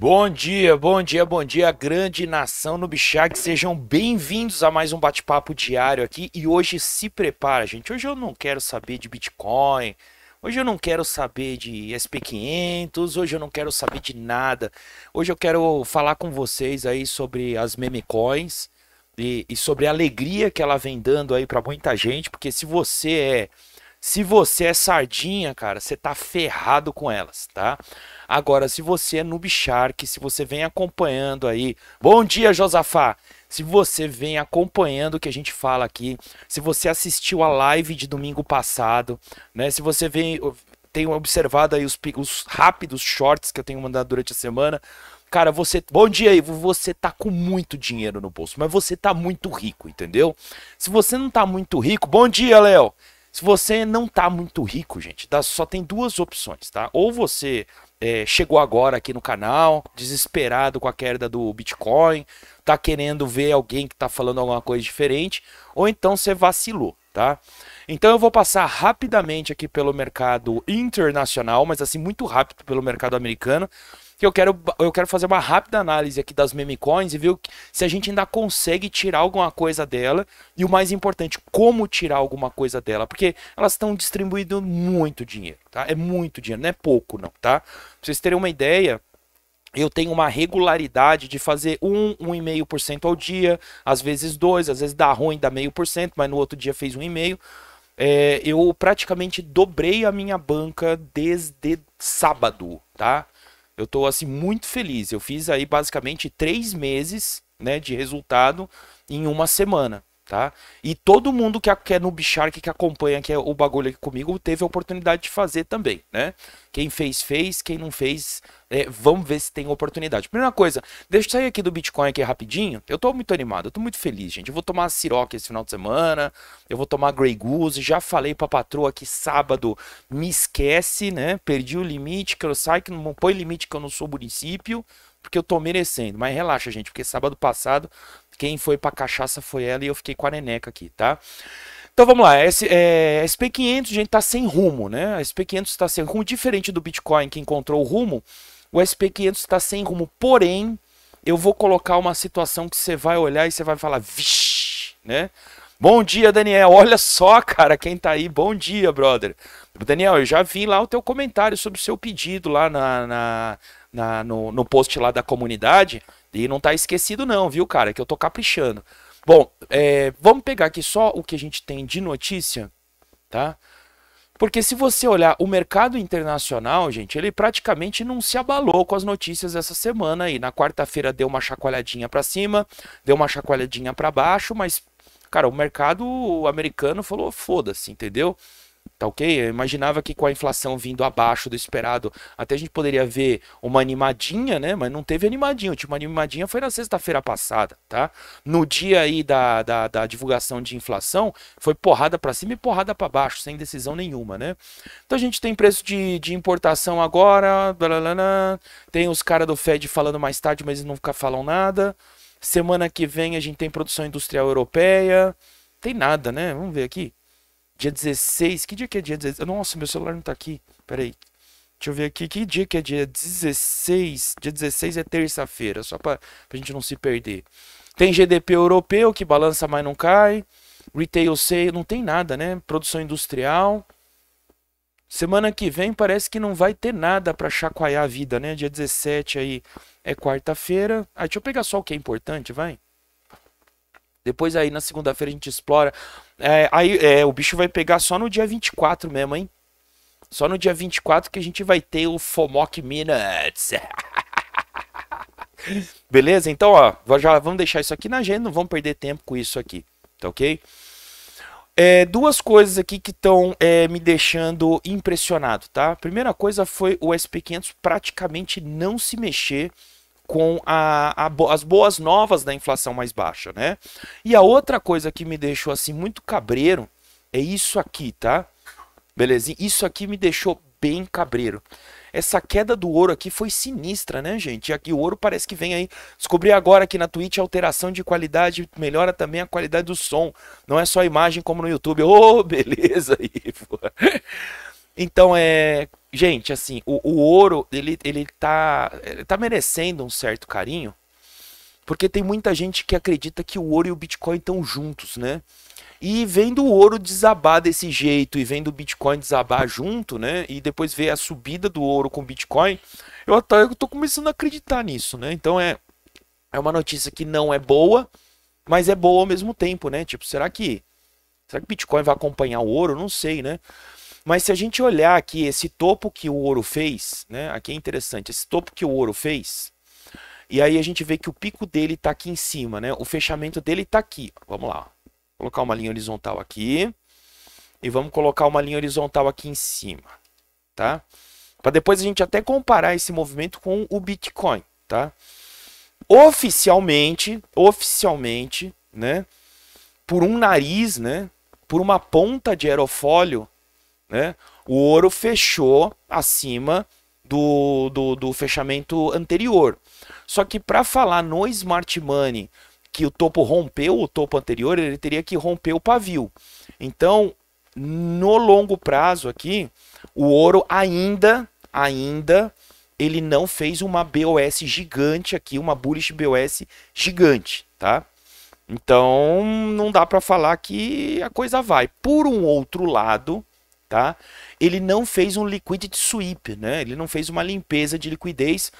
Bom dia, bom dia, bom dia, grande nação no Bichag. Sejam bem-vindos a mais um bate-papo diário aqui. E hoje se prepara, gente. Hoje eu não quero saber de Bitcoin. Hoje eu não quero saber de SP500, hoje eu não quero saber de nada. Hoje eu quero falar com vocês aí sobre as meme coins e, e sobre a alegria que ela vem dando aí para muita gente, porque se você é se você é sardinha, cara, você tá ferrado com elas, tá? Agora, se você é noob shark, se você vem acompanhando aí, bom dia, Josafá! Se você vem acompanhando o que a gente fala aqui, se você assistiu a live de domingo passado, né? Se você vem, tem observado aí os, os rápidos shorts que eu tenho mandado durante a semana, cara, você. Bom dia, Ivo. Você tá com muito dinheiro no bolso, mas você tá muito rico, entendeu? Se você não tá muito rico, bom dia, Léo. Se você não tá muito rico, gente, tá, só tem duas opções, tá? Ou você é, chegou agora aqui no canal, desesperado com a queda do Bitcoin, tá querendo ver alguém que tá falando alguma coisa diferente, ou então você vacilou, tá? Então eu vou passar rapidamente aqui pelo mercado internacional, mas assim muito rápido pelo mercado americano que eu quero, eu quero fazer uma rápida análise aqui das meme coins e ver se a gente ainda consegue tirar alguma coisa dela e o mais importante, como tirar alguma coisa dela, porque elas estão distribuindo muito dinheiro, tá? É muito dinheiro, não é pouco não, tá? Pra vocês terem uma ideia, eu tenho uma regularidade de fazer por 1,5% ao dia, às vezes 2, às vezes dá ruim, dá meio por cento, mas no outro dia fez 1,5%. É, eu praticamente dobrei a minha banca desde sábado, tá? Eu estou assim muito feliz. Eu fiz aí basicamente três meses, né, de resultado em uma semana tá? E todo mundo que é no Bichark, que acompanha que é o bagulho aqui comigo, teve a oportunidade de fazer também, né? Quem fez, fez. Quem não fez, é, vamos ver se tem oportunidade. Primeira coisa, deixa eu sair aqui do Bitcoin aqui rapidinho. Eu tô muito animado, eu tô muito feliz, gente. Eu vou tomar Siroc esse final de semana, eu vou tomar Grey Goose. Já falei pra patroa que sábado me esquece, né? Perdi o limite, que eu saio, que não põe limite que eu não sou município porque eu tô merecendo. Mas relaxa, gente, porque sábado passado quem foi pra cachaça foi ela e eu fiquei com a neneca aqui, tá? Então vamos lá, SP, é, SP500, gente, tá sem rumo, né? A SP500 está sem rumo, diferente do Bitcoin que encontrou o rumo, o SP500 está sem rumo, porém, eu vou colocar uma situação que você vai olhar e você vai falar, vixi, né? Bom dia, Daniel. Olha só, cara, quem tá aí. Bom dia, brother. Daniel, eu já vi lá o teu comentário sobre o seu pedido lá na, na, na no, no, post lá da comunidade. E não tá esquecido, não, viu, cara? Que eu tô caprichando. Bom, é, vamos pegar aqui só o que a gente tem de notícia, tá? Porque se você olhar o mercado internacional, gente, ele praticamente não se abalou com as notícias essa semana aí. Na quarta-feira deu uma chacoalhadinha para cima, deu uma chacoalhadinha para baixo, mas Cara, o mercado americano falou: foda-se, entendeu? Tá ok? Eu imaginava que com a inflação vindo abaixo do esperado, até a gente poderia ver uma animadinha, né? Mas não teve animadinha. Tipo, uma animadinha foi na sexta-feira passada, tá? No dia aí da, da, da divulgação de inflação, foi porrada para cima e porrada para baixo, sem decisão nenhuma, né? Então a gente tem preço de, de importação agora, blá tem os caras do Fed falando mais tarde, mas eles nunca falam nada. Semana que vem a gente tem produção industrial europeia. Tem nada, né? Vamos ver aqui. Dia 16. Que dia que é dia 16? Nossa, meu celular não tá aqui. Peraí. Deixa eu ver aqui. Que dia que é dia 16? Dia 16 é terça-feira, só pra, pra gente não se perder. Tem GDP europeu que balança, mas não cai. Retail sale, não tem nada, né? Produção industrial. Semana que vem parece que não vai ter nada para chacoalhar a vida, né? Dia 17 aí é quarta-feira. Ah, deixa eu pegar só o que é importante, vai. Depois aí na segunda-feira a gente explora. É, aí é, o bicho vai pegar só no dia 24 mesmo, hein? Só no dia 24 que a gente vai ter o FOMOC Minutes. Beleza? Então, ó, já vamos deixar isso aqui na agenda, não vamos perder tempo com isso aqui, tá ok? É, duas coisas aqui que estão é, me deixando impressionado, tá? Primeira coisa foi o SP500 praticamente não se mexer com a, a as boas novas da inflação mais baixa, né? E a outra coisa que me deixou assim muito cabreiro é isso aqui, tá? Belezinha? Isso aqui me deixou bem cabreiro. Essa queda do ouro aqui foi sinistra, né, gente? E aqui o ouro parece que vem aí. Descobri agora aqui na Twitch alteração de qualidade, melhora também a qualidade do som. Não é só a imagem como no YouTube. Ô, oh, beleza, pô. Então, é, gente, assim, o, o, ouro, ele, ele, tá, ele tá merecendo um certo carinho, porque tem muita gente que acredita que o ouro e o Bitcoin estão juntos, né? E vendo o ouro desabar desse jeito e vendo o Bitcoin desabar junto, né? E depois ver a subida do ouro com o Bitcoin, eu até eu tô começando a acreditar nisso, né? Então é, é uma notícia que não é boa, mas é boa ao mesmo tempo, né? Tipo, será que será que Bitcoin vai acompanhar o ouro? Não sei, né? Mas se a gente olhar aqui esse topo que o ouro fez, né? Aqui é interessante, esse topo que o ouro fez, e aí a gente vê que o pico dele tá aqui em cima, né? O fechamento dele tá aqui. Vamos lá. Colocar uma linha horizontal aqui. E vamos colocar uma linha horizontal aqui em cima, tá? Para depois a gente até comparar esse movimento com o Bitcoin, tá? Oficialmente, oficialmente, né? Por um nariz, né? Por uma ponta de aerofólio, né? O ouro fechou acima do, do, do fechamento anterior. Só que para falar no smart money que o topo rompeu o topo anterior, ele teria que romper o pavio. Então, no longo prazo aqui, o ouro ainda, ainda, ele não fez uma BOS gigante aqui, uma bullish BOS gigante, tá? Então, não dá para falar que a coisa vai. Por um outro lado, tá? Ele não fez um liquidity sweep, né? Ele não fez uma limpeza de liquidez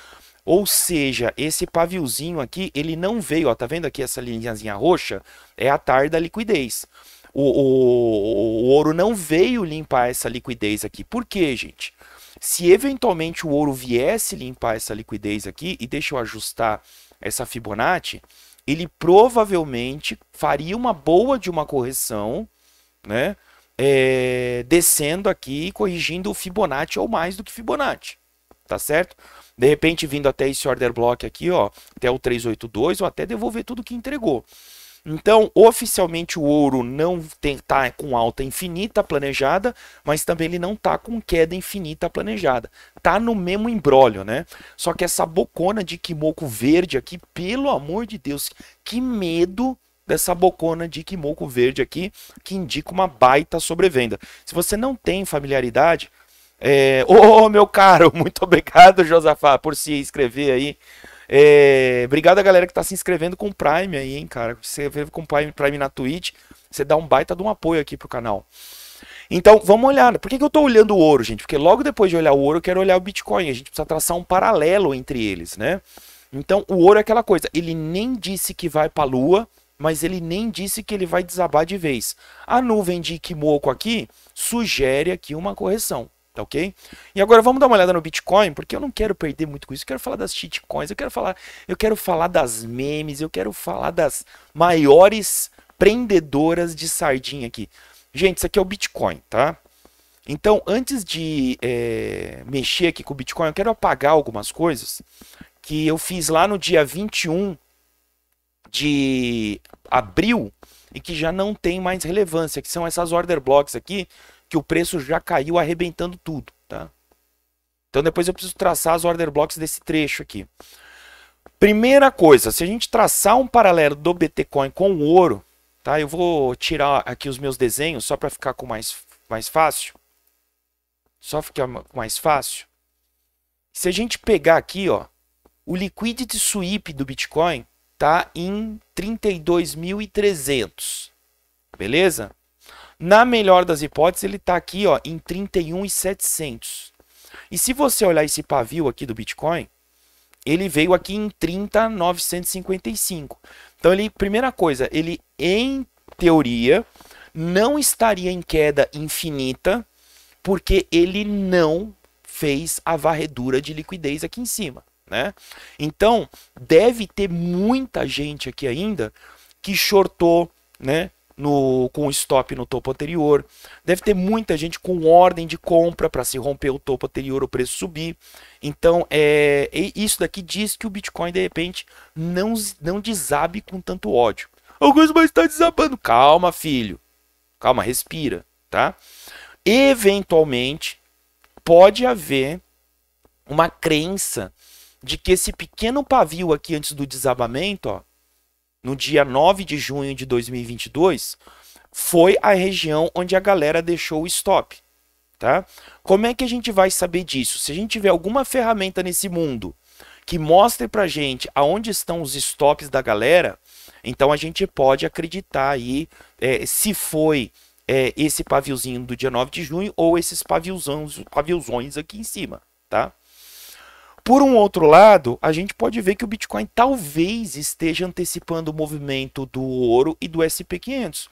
ou seja, esse paviozinho aqui, ele não veio, ó, tá vendo aqui essa linhazinha roxa? É a tarde da liquidez. O, o, o, ouro não veio limpar essa liquidez aqui. Por quê, gente? Se eventualmente o ouro viesse limpar essa liquidez aqui, e deixa eu ajustar essa Fibonacci, ele provavelmente faria uma boa de uma correção, né? É, descendo aqui e corrigindo o Fibonacci ou mais do que Fibonacci, tá certo? De repente, vindo até esse order block aqui, ó, até o 382, ou até devolver tudo que entregou. Então, oficialmente o ouro não está com alta infinita planejada, mas também ele não está com queda infinita planejada. Tá no mesmo embrólio, né? Só que essa bocona de kimoco verde aqui, pelo amor de Deus, que medo dessa bocona de kimoco verde aqui, que indica uma baita sobrevenda. Se você não tem familiaridade, é, ô, oh, meu caro, muito obrigado, Josafá, por se inscrever aí. É, obrigado a galera que tá se inscrevendo com o Prime aí, hein, cara. Você inscreve com o Prime, Prime na Twitch, você dá um baita de um apoio aqui pro canal. Então, vamos olhar. Por que, que eu tô olhando o ouro, gente? Porque logo depois de olhar o ouro, eu quero olhar o Bitcoin. A gente precisa traçar um paralelo entre eles, né? Então, o ouro é aquela coisa. Ele nem disse que vai pra lua, mas ele nem disse que ele vai desabar de vez. A nuvem de Ikimoku aqui sugere aqui uma correção. Tá ok? E agora vamos dar uma olhada no Bitcoin, porque eu não quero perder muito com isso. Eu quero falar das shitcoins, eu quero falar, eu quero falar das memes, eu quero falar das maiores prendedoras de sardinha aqui. Gente, isso aqui é o Bitcoin, tá? Então, antes de é, mexer aqui com o Bitcoin, eu quero apagar algumas coisas que eu fiz lá no dia 21 de abril e que já não tem mais relevância, que são essas order blocks aqui, que o preço já caiu arrebentando tudo, tá? Então depois eu preciso traçar as order blocks desse trecho aqui. Primeira coisa, se a gente traçar um paralelo do Bitcoin com o ouro, tá? Eu vou tirar aqui os meus desenhos só para ficar com mais mais fácil. Só ficar mais fácil. Se a gente pegar aqui, ó, o liquidity sweep do Bitcoin tá em 32.300. Beleza? Na melhor das hipóteses, ele está aqui ó, em 31,700. E se você olhar esse pavio aqui do Bitcoin, ele veio aqui em 30,955. Então, ele, primeira coisa, ele em teoria não estaria em queda infinita, porque ele não fez a varredura de liquidez aqui em cima, né? Então, deve ter muita gente aqui ainda que shortou, né? no, com stop no topo anterior. Deve ter muita gente com ordem de compra para se romper o topo anterior, o preço subir. Então, é, isso daqui diz que o Bitcoin, de repente, não, não desabe com tanto ódio. Alguns mais está desabando. Calma, filho. Calma, respira, tá? Eventualmente, pode haver uma crença de que esse pequeno pavio aqui antes do desabamento, ó, no dia 9 de junho de 2022, foi a região onde a galera deixou o stop, tá? Como é que a gente vai saber disso? Se a gente tiver alguma ferramenta nesse mundo que mostre pra gente aonde estão os stops da galera, então a gente pode acreditar aí é, se foi é, esse paviozinho do dia 9 de junho ou esses paviozões, paviozões aqui em cima, tá? Por um outro lado, a gente pode ver que o Bitcoin talvez esteja antecipando o movimento do ouro e do SP500.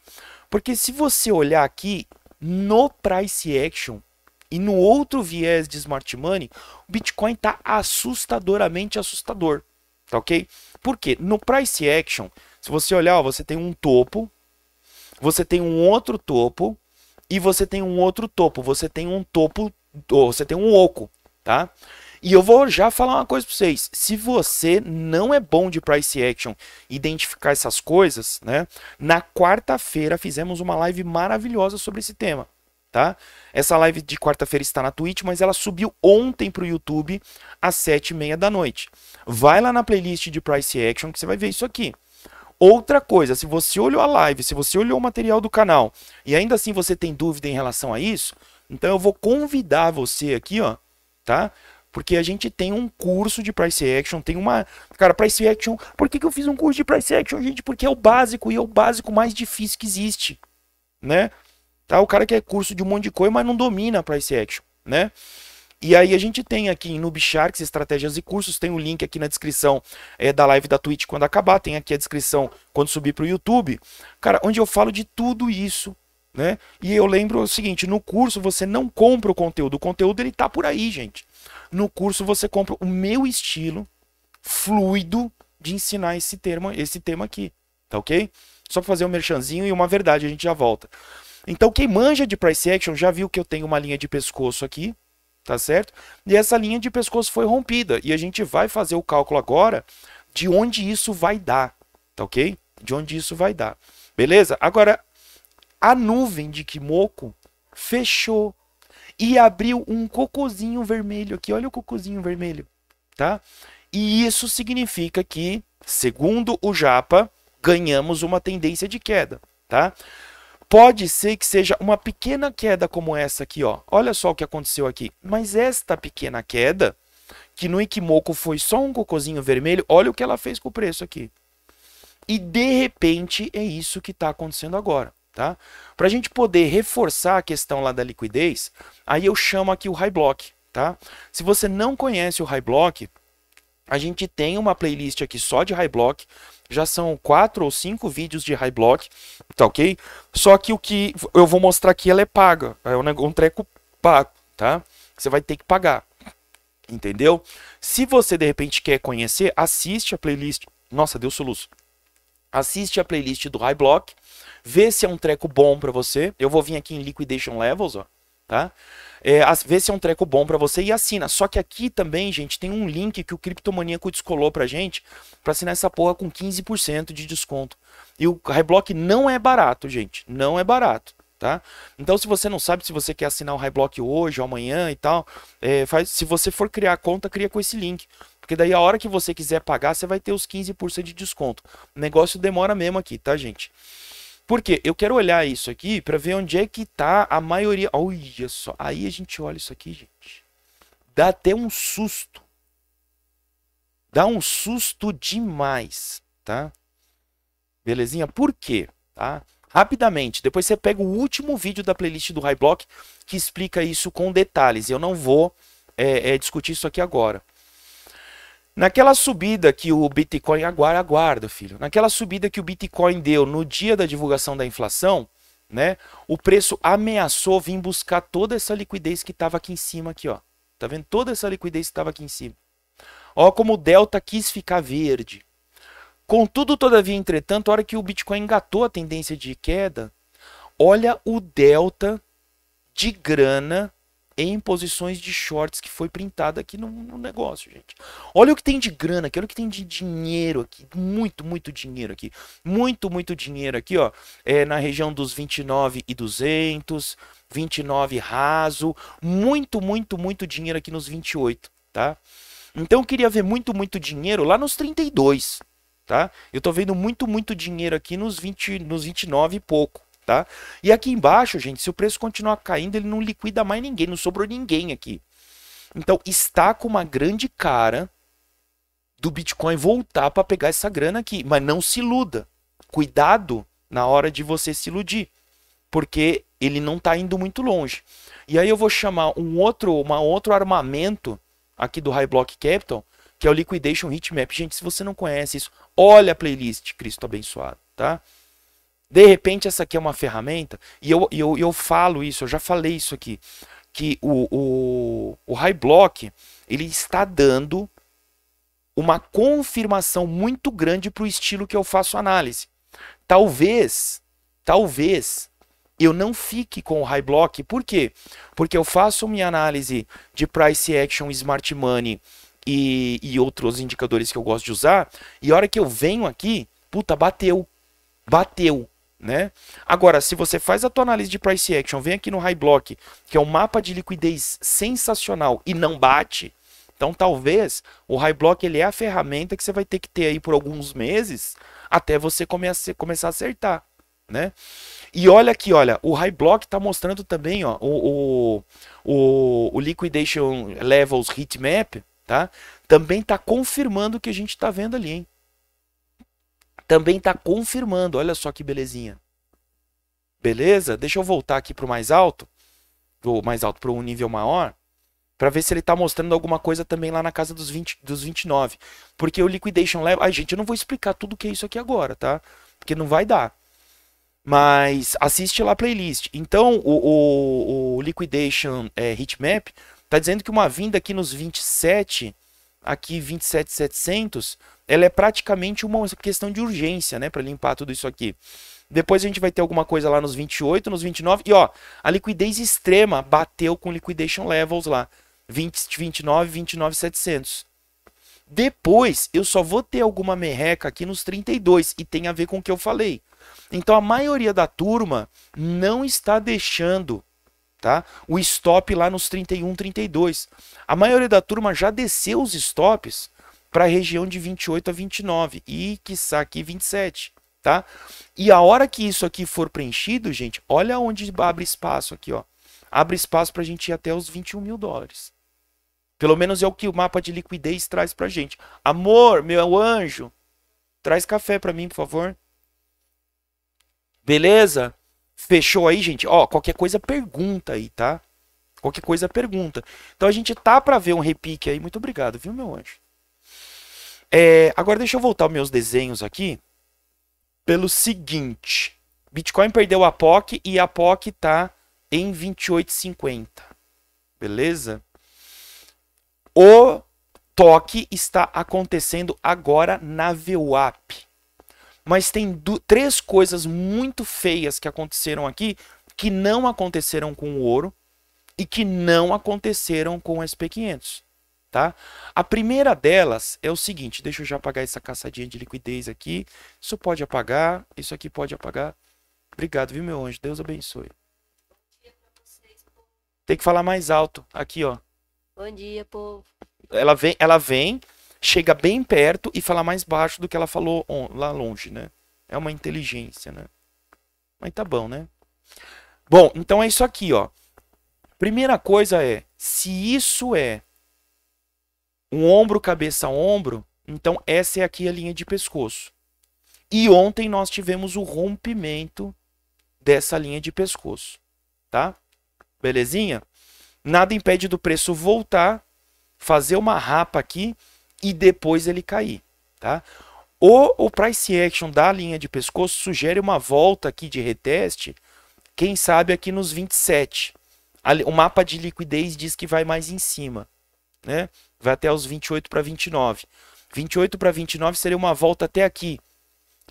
Porque se você olhar aqui no price action e no outro viés de smart money, o Bitcoin está assustadoramente assustador, tá ok? Porque no price action, se você olhar, ó, você tem um topo, você tem um outro topo e você tem um outro topo, você tem um topo, ou você tem um oco, tá? E eu vou já falar uma coisa para vocês. Se você não é bom de price action, identificar essas coisas, né? Na quarta-feira fizemos uma live maravilhosa sobre esse tema, tá? Essa live de quarta-feira está na Twitch, mas ela subiu ontem para o YouTube às sete e meia da noite. Vai lá na playlist de price action que você vai ver isso aqui. Outra coisa, se você olhou a live, se você olhou o material do canal e ainda assim você tem dúvida em relação a isso, então eu vou convidar você aqui, ó, tá? Porque a gente tem um curso de price action, tem uma. Cara, price action. Por que, que eu fiz um curso de price action, gente? Porque é o básico e é o básico mais difícil que existe, né? Tá? O cara quer curso de um monte de coisa, mas não domina price action, né? E aí a gente tem aqui em Noob Sharks, estratégias e cursos, tem o um link aqui na descrição é, da live da Twitch quando acabar, tem aqui a descrição quando subir para o YouTube. Cara, onde eu falo de tudo isso né? E eu lembro o seguinte, no curso você não compra o conteúdo, o conteúdo ele tá por aí, gente. No curso você compra o meu estilo fluido de ensinar esse termo, esse tema aqui, tá OK? Só para fazer um merchanzinho e uma verdade, a gente já volta. Então, quem manja de price action já viu que eu tenho uma linha de pescoço aqui, tá certo? E essa linha de pescoço foi rompida e a gente vai fazer o cálculo agora de onde isso vai dar, tá OK? De onde isso vai dar. Beleza? Agora, a nuvem de Kimoko fechou e abriu um cocozinho vermelho aqui. Olha o cocozinho vermelho, tá? E isso significa que, segundo o Japa, ganhamos uma tendência de queda, tá? Pode ser que seja uma pequena queda como essa aqui, ó. Olha só o que aconteceu aqui. Mas esta pequena queda, que no Ikimoku foi só um cocozinho vermelho, olha o que ela fez com o preço aqui. E de repente é isso que está acontecendo agora. Tá? Para a gente poder reforçar a questão lá da liquidez, aí eu chamo aqui o High Block. Tá? Se você não conhece o High Block, a gente tem uma playlist aqui só de High Block. Já são quatro ou cinco vídeos de High Block, tá ok? Só que o que eu vou mostrar aqui, ela é paga. É um treco pago, tá? Você vai ter que pagar, entendeu? Se você, de repente, quer conhecer, assiste a playlist... Nossa, deu soluço. Assiste a playlist do High Block Vê se é um treco bom para você. Eu vou vir aqui em Liquidation Levels, ó, tá? É, vê se é um treco bom para você e assina. Só que aqui também, gente, tem um link que o Criptomaníaco descolou pra gente pra assinar essa porra com 15% de desconto. E o Reblock não é barato, gente. Não é barato. Tá? Então, se você não sabe se você quer assinar o Highblock hoje ou amanhã e tal, é, faz, se você for criar a conta, cria com esse link. Porque daí a hora que você quiser pagar, você vai ter os 15% de desconto. O negócio demora mesmo aqui, tá, gente? Porque eu quero olhar isso aqui para ver onde é que tá a maioria. Olha só, aí a gente olha isso aqui, gente. Dá até um susto. Dá um susto demais, tá? Belezinha? Por quê? Tá? Rapidamente, depois você pega o último vídeo da playlist do High Block que explica isso com detalhes. Eu não vou é, é, discutir isso aqui agora. Naquela subida que o Bitcoin aguarda, aguarda, filho. Naquela subida que o Bitcoin deu no dia da divulgação da inflação, né? O preço ameaçou vir buscar toda essa liquidez que estava aqui em cima aqui, ó. Tá vendo toda essa liquidez que estava aqui em cima? Ó como o delta quis ficar verde. Contudo, todavia, entretanto, a hora que o Bitcoin engatou a tendência de queda, olha o delta de grana em posições de shorts que foi printada aqui no, no, negócio, gente. Olha o que tem de grana aqui, olha o que tem de dinheiro aqui, muito, muito dinheiro aqui, muito, muito dinheiro aqui, ó, é, na região dos 29 e 200, 29 raso, muito, muito, muito dinheiro aqui nos 28, tá? Então eu queria ver muito, muito dinheiro lá nos 32, tá? Eu tô vendo muito, muito dinheiro aqui nos 20, nos 29 e pouco tá? E aqui embaixo, gente, se o preço continuar caindo, ele não liquida mais ninguém, não sobrou ninguém aqui. Então, está com uma grande cara do Bitcoin voltar para pegar essa grana aqui, mas não se iluda. Cuidado na hora de você se iludir, porque ele não está indo muito longe. E aí eu vou chamar um outro, uma outro armamento aqui do High Block Capital, que é o Liquidation Heatmap. Gente, se você não conhece isso, olha a playlist Cristo abençoado, tá? De repente, essa aqui é uma ferramenta, e eu, eu, eu falo isso, eu já falei isso aqui, que o, o, o High Block ele está dando uma confirmação muito grande para o estilo que eu faço análise. Talvez, talvez eu não fique com o High Block, por quê? Porque eu faço minha análise de Price Action, Smart Money e, e outros indicadores que eu gosto de usar, e a hora que eu venho aqui, puta, bateu, bateu, né? Agora, se você faz a tua análise de price action, vem aqui no High Block, que é um mapa de liquidez sensacional e não bate, então talvez o High Block ele é a ferramenta que você vai ter que ter aí por alguns meses até você comece, começar a acertar, né? E olha aqui, olha, o High Block tá mostrando também, ó, o, o, o, o Liquidation Levels Heatmap, tá? Também tá confirmando o que a gente tá vendo ali, hein? também está confirmando. Olha só que belezinha. Beleza? Deixa eu voltar aqui para o mais alto, ou mais alto para um nível maior, para ver se ele está mostrando alguma coisa também lá na casa dos, 20, dos 29. Porque o liquidation level... Ai, gente, eu não vou explicar tudo que é isso aqui agora, tá? Porque não vai dar. Mas assiste lá a playlist. Então, o, o, o liquidation é, heatmap está dizendo que uma vinda aqui nos 27, aqui 27,700 ela é praticamente uma questão de urgência, né, para limpar tudo isso aqui. Depois a gente vai ter alguma coisa lá nos 28, nos 29 e ó, a liquidez extrema bateu com liquidation levels lá, 20, 29, 29, 700. Depois eu só vou ter alguma merreca aqui nos 32 e tem a ver com o que eu falei. Então a maioria da turma não está deixando tá? O stop lá nos 31, 32. A maioria da turma já desceu os stops para a região de 28 a 29 e que aqui 27, tá? E a hora que isso aqui for preenchido, gente, olha onde abre espaço aqui, ó. Abre espaço para a gente ir até os 21 mil dólares. Pelo menos é o que o mapa de liquidez traz para gente. Amor, meu anjo, traz café para mim, por favor. Beleza? Fechou aí, gente? Ó, qualquer coisa pergunta aí, tá? Qualquer coisa pergunta. Então a gente tá para ver um repique aí. Muito obrigado, viu, meu anjo? É, agora deixa eu voltar meus desenhos aqui pelo seguinte. Bitcoin perdeu a POC e a POC está em 28,50. Beleza? O toque está acontecendo agora na VWAP. Mas tem três coisas muito feias que aconteceram aqui que não aconteceram com o ouro e que não aconteceram com o SP500 tá? A primeira delas é o seguinte, deixa eu já apagar essa caçadinha de liquidez aqui. Isso pode apagar, isso aqui pode apagar. Obrigado, viu, meu anjo? Deus abençoe. Tem que falar mais alto, aqui, ó. Bom dia, povo. Ela vem, ela vem, chega bem perto e fala mais baixo do que ela falou lá longe, né? É uma inteligência, né? Mas tá bom, né? Bom, então é isso aqui, ó. Primeira coisa é, se isso é um ombro cabeça ombro, então essa é aqui a linha de pescoço. E ontem nós tivemos o rompimento dessa linha de pescoço, tá? Belezinha? Nada impede do preço voltar, fazer uma rapa aqui e depois ele cair, tá? Ou o price action da linha de pescoço sugere uma volta aqui de reteste, quem sabe aqui nos 27. O mapa de liquidez diz que vai mais em cima né? Vai até os 28 para 29. 28 para 29 seria uma volta até aqui,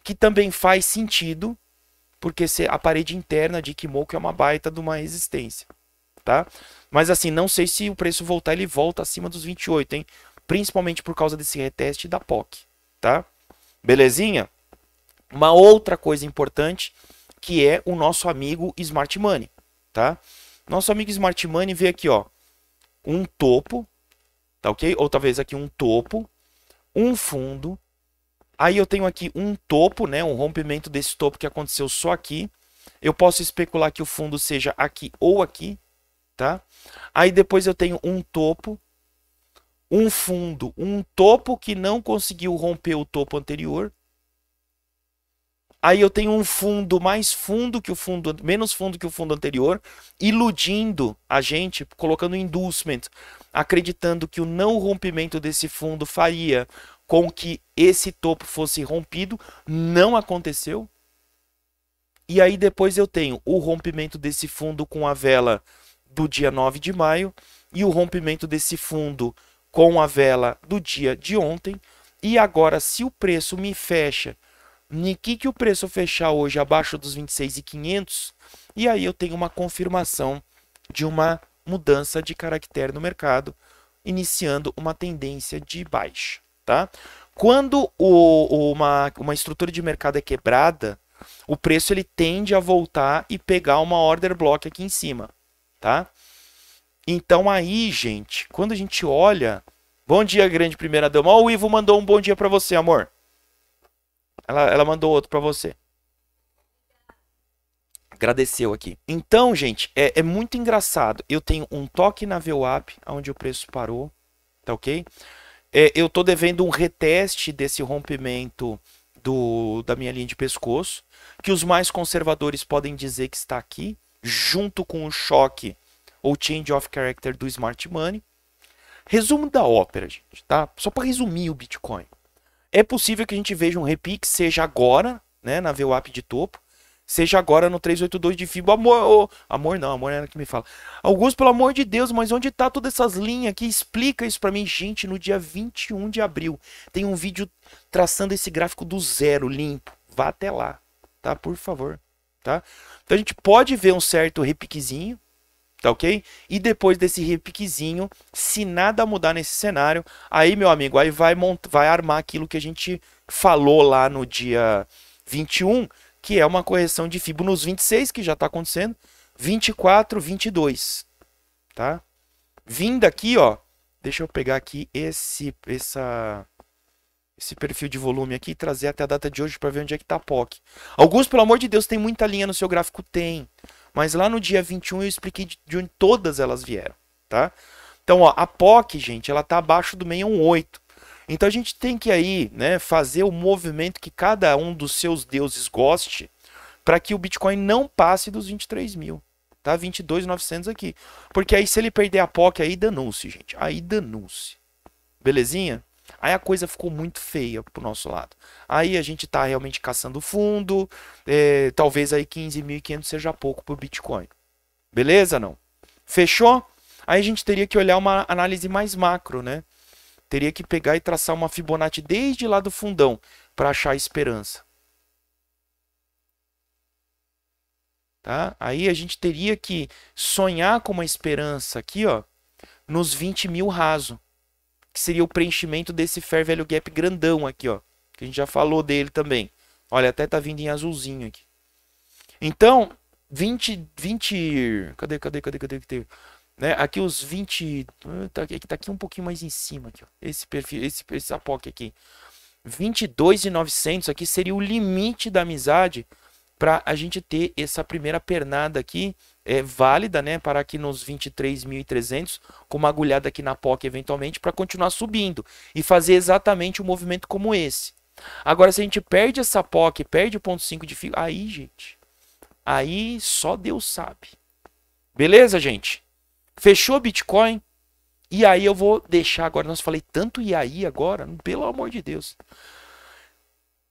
que também faz sentido, porque a parede interna de Kimoku é uma baita de uma resistência, tá? Mas assim, não sei se o preço voltar, ele volta acima dos 28, hein? Principalmente por causa desse reteste da POC, tá? Belezinha? Uma outra coisa importante, que é o nosso amigo Smart Money, tá? Nosso amigo Smart Money vê aqui, ó, um topo Tá ok? Ou talvez aqui um topo, um fundo. Aí eu tenho aqui um topo, né? Um rompimento desse topo que aconteceu só aqui. Eu posso especular que o fundo seja aqui ou aqui, tá? Aí depois eu tenho um topo, um fundo, um topo que não conseguiu romper o topo anterior. Aí eu tenho um fundo mais fundo que o fundo, menos fundo que o fundo anterior, iludindo a gente, colocando inducement acreditando que o não rompimento desse fundo faria com que esse topo fosse rompido, não aconteceu. E aí depois eu tenho o rompimento desse fundo com a vela do dia 9 de maio e o rompimento desse fundo com a vela do dia de ontem. E agora, se o preço me fecha, Niki que o preço fechar hoje abaixo dos 26.500, e aí eu tenho uma confirmação de uma mudança de caractere no mercado, iniciando uma tendência de baixa. Tá? Quando o, uma, uma estrutura de mercado é quebrada, o preço ele tende a voltar e pegar uma order block aqui em cima. Tá? Então aí, gente, quando a gente olha... Bom dia, grande primeira dama. Oh, o Ivo mandou um bom dia para você, amor. Ela, ela mandou outro para você agradeceu aqui. Então, gente, é, é muito engraçado. Eu tenho um toque na VWAP, onde o preço parou, tá ok? É, eu tô devendo um reteste desse rompimento do, da minha linha de pescoço, que os mais conservadores podem dizer que está aqui, junto com o choque ou change of character do smart money. Resumo da ópera, gente, tá? Só para resumir o Bitcoin. É possível que a gente veja um repique, seja agora, né, na VWAP de topo, Seja agora no 382 de FIBO. Amor, oh, amor não, amor é era que me fala. Augusto, pelo amor de Deus, mas onde tá todas essas linhas que explica isso para mim? Gente, no dia 21 de abril tem um vídeo traçando esse gráfico do zero limpo. Vá até lá, tá? Por favor, tá? Então a gente pode ver um certo repiquezinho, tá ok? E depois desse repiquezinho, se nada mudar nesse cenário, aí, meu amigo, aí vai, vai armar aquilo que a gente falou lá no dia 21, que é uma correção de FIBO nos 26, que já está acontecendo, 24, 22, tá? Vindo aqui, ó, deixa eu pegar aqui esse, essa, esse perfil de volume aqui e trazer até a data de hoje para ver onde é que está a POC. Alguns, pelo amor de Deus, tem muita linha no seu gráfico? Tem. Mas lá no dia 21 eu expliquei de onde todas elas vieram, tá? Então, ó, a POC, gente, ela está abaixo do 618. Então a gente tem que aí né, fazer o movimento que cada um dos seus deuses goste para que o Bitcoin não passe dos 23 mil. Tá 22.900 aqui. Porque aí se ele perder a POC, aí danou-se, gente. Aí danou-se. Belezinha? Aí a coisa ficou muito feia pro nosso lado. Aí a gente tá realmente caçando fundo. É, talvez aí 15.500 seja pouco pro Bitcoin. Beleza, não? Fechou? Aí a gente teria que olhar uma análise mais macro, né? Teria que pegar e traçar uma Fibonacci desde lá do fundão para achar a esperança. Tá? Aí a gente teria que sonhar com uma esperança aqui, ó, nos 20 mil raso, que seria o preenchimento desse fair value gap grandão aqui, ó, que a gente já falou dele também. Olha, até tá vindo em azulzinho aqui. Então, 20, 20, cadê, cadê, cadê, cadê, cadê? Né? Aqui os 20, ah, tá aqui, tá aqui um pouquinho mais em cima aqui, ó. Esse perfil, esse essa POC aqui. 22,900 aqui seria o limite da amizade para a gente ter essa primeira pernada aqui é válida, né, para aqui nos 23.300, com uma agulhada aqui na POC eventualmente para continuar subindo e fazer exatamente um movimento como esse. Agora se a gente perde essa POC, perde o ponto 5 de fio, aí, gente, aí só Deus sabe. Beleza, gente? Fechou Bitcoin? E aí eu vou deixar agora. Nós falei tanto e aí agora, pelo amor de Deus.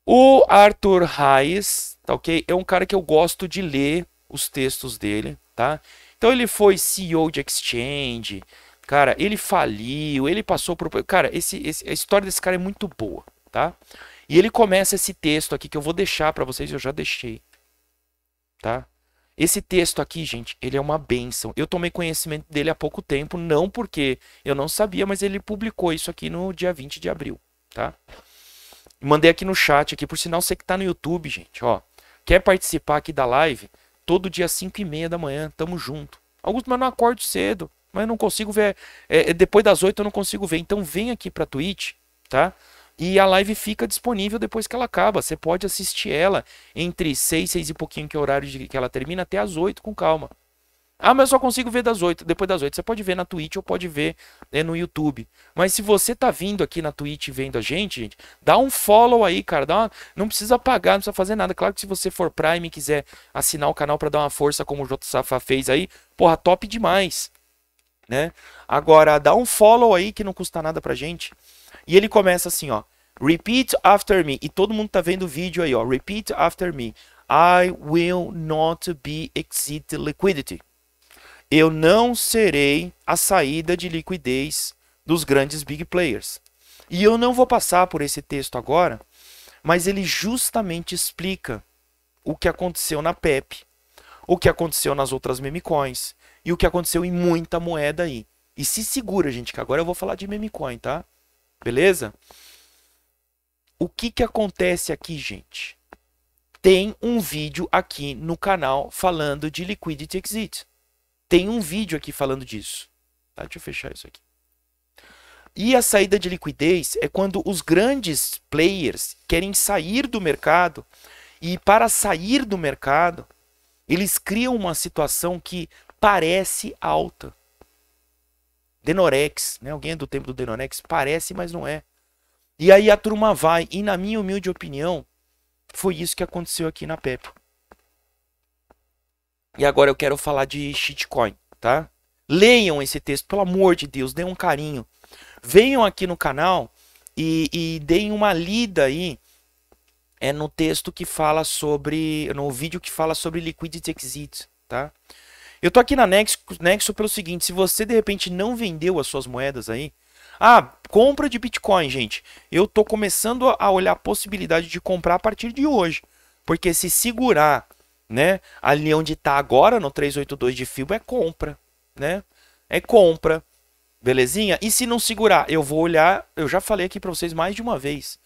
O Arthur Reis, tá ok? É um cara que eu gosto de ler os textos dele, tá? Então ele foi CEO de exchange, cara, ele faliu, ele passou por, cara, esse, esse a história desse cara é muito boa, tá? E ele começa esse texto aqui que eu vou deixar para vocês, eu já deixei, tá? Esse texto aqui, gente, ele é uma bênção. Eu tomei conhecimento dele há pouco tempo, não porque eu não sabia, mas ele publicou isso aqui no dia 20 de abril, tá? Mandei aqui no chat aqui, por sinal, você que tá no YouTube, gente, ó. Quer participar aqui da live? Todo dia 5 e meia da manhã, tamo junto. Augusto, mas não acordo cedo, mas eu não consigo ver. É, é depois das 8 eu não consigo ver. Então vem aqui pra Twitch, tá? E a live fica disponível depois que ela acaba. Você pode assistir ela entre 6, 6 e pouquinho, que é o horário de que ela termina, até as 8 com calma. Ah, mas eu só consigo ver das 8. Depois das 8 você pode ver na Twitch ou pode ver né, no YouTube. Mas se você tá vindo aqui na Twitch vendo a gente, gente, dá um follow aí, cara. Dá uma... Não precisa pagar, não precisa fazer nada. Claro que se você for Prime e quiser assinar o canal para dar uma força, como o Jota Safa fez aí, porra, top demais né? Agora, dá um follow aí que não custa nada pra gente. E ele começa assim, ó. Repeat after me. E todo mundo tá vendo o vídeo aí, ó. Repeat after me. I will not be exit liquidity. Eu não serei a saída de liquidez dos grandes big players. E eu não vou passar por esse texto agora, mas ele justamente explica o que aconteceu na PEP, o que aconteceu nas outras memecoins, e o que aconteceu em muita moeda aí. E se segura, gente, que agora eu vou falar de meme coin, tá? Beleza? O que que acontece aqui, gente? Tem um vídeo aqui no canal falando de liquidity exit. Tem um vídeo aqui falando disso. Tá? Deixa eu fechar isso aqui. E a saída de liquidez é quando os grandes players querem sair do mercado e para sair do mercado, eles criam uma situação que parece alta. Denorex, né? Alguém é do tempo do Denorex? Parece, mas não é. E aí a turma vai, e na minha humilde opinião, foi isso que aconteceu aqui na Pepe. E agora eu quero falar de shitcoin, tá? Leiam esse texto, pelo amor de Deus, deem um carinho. Venham aqui no canal e, e deem uma lida aí é no texto que fala sobre, no vídeo que fala sobre liquidity exit, tá? Eu tô aqui na Nexo, Nexo pelo seguinte, se você de repente não vendeu as suas moedas aí, ah, compra de Bitcoin, gente. Eu tô começando a olhar a possibilidade de comprar a partir de hoje, porque se segurar, né, ali onde tá agora no 382 de FIBO é compra, né? É compra. Belezinha? E se não segurar, eu vou olhar, eu já falei aqui para vocês mais de uma vez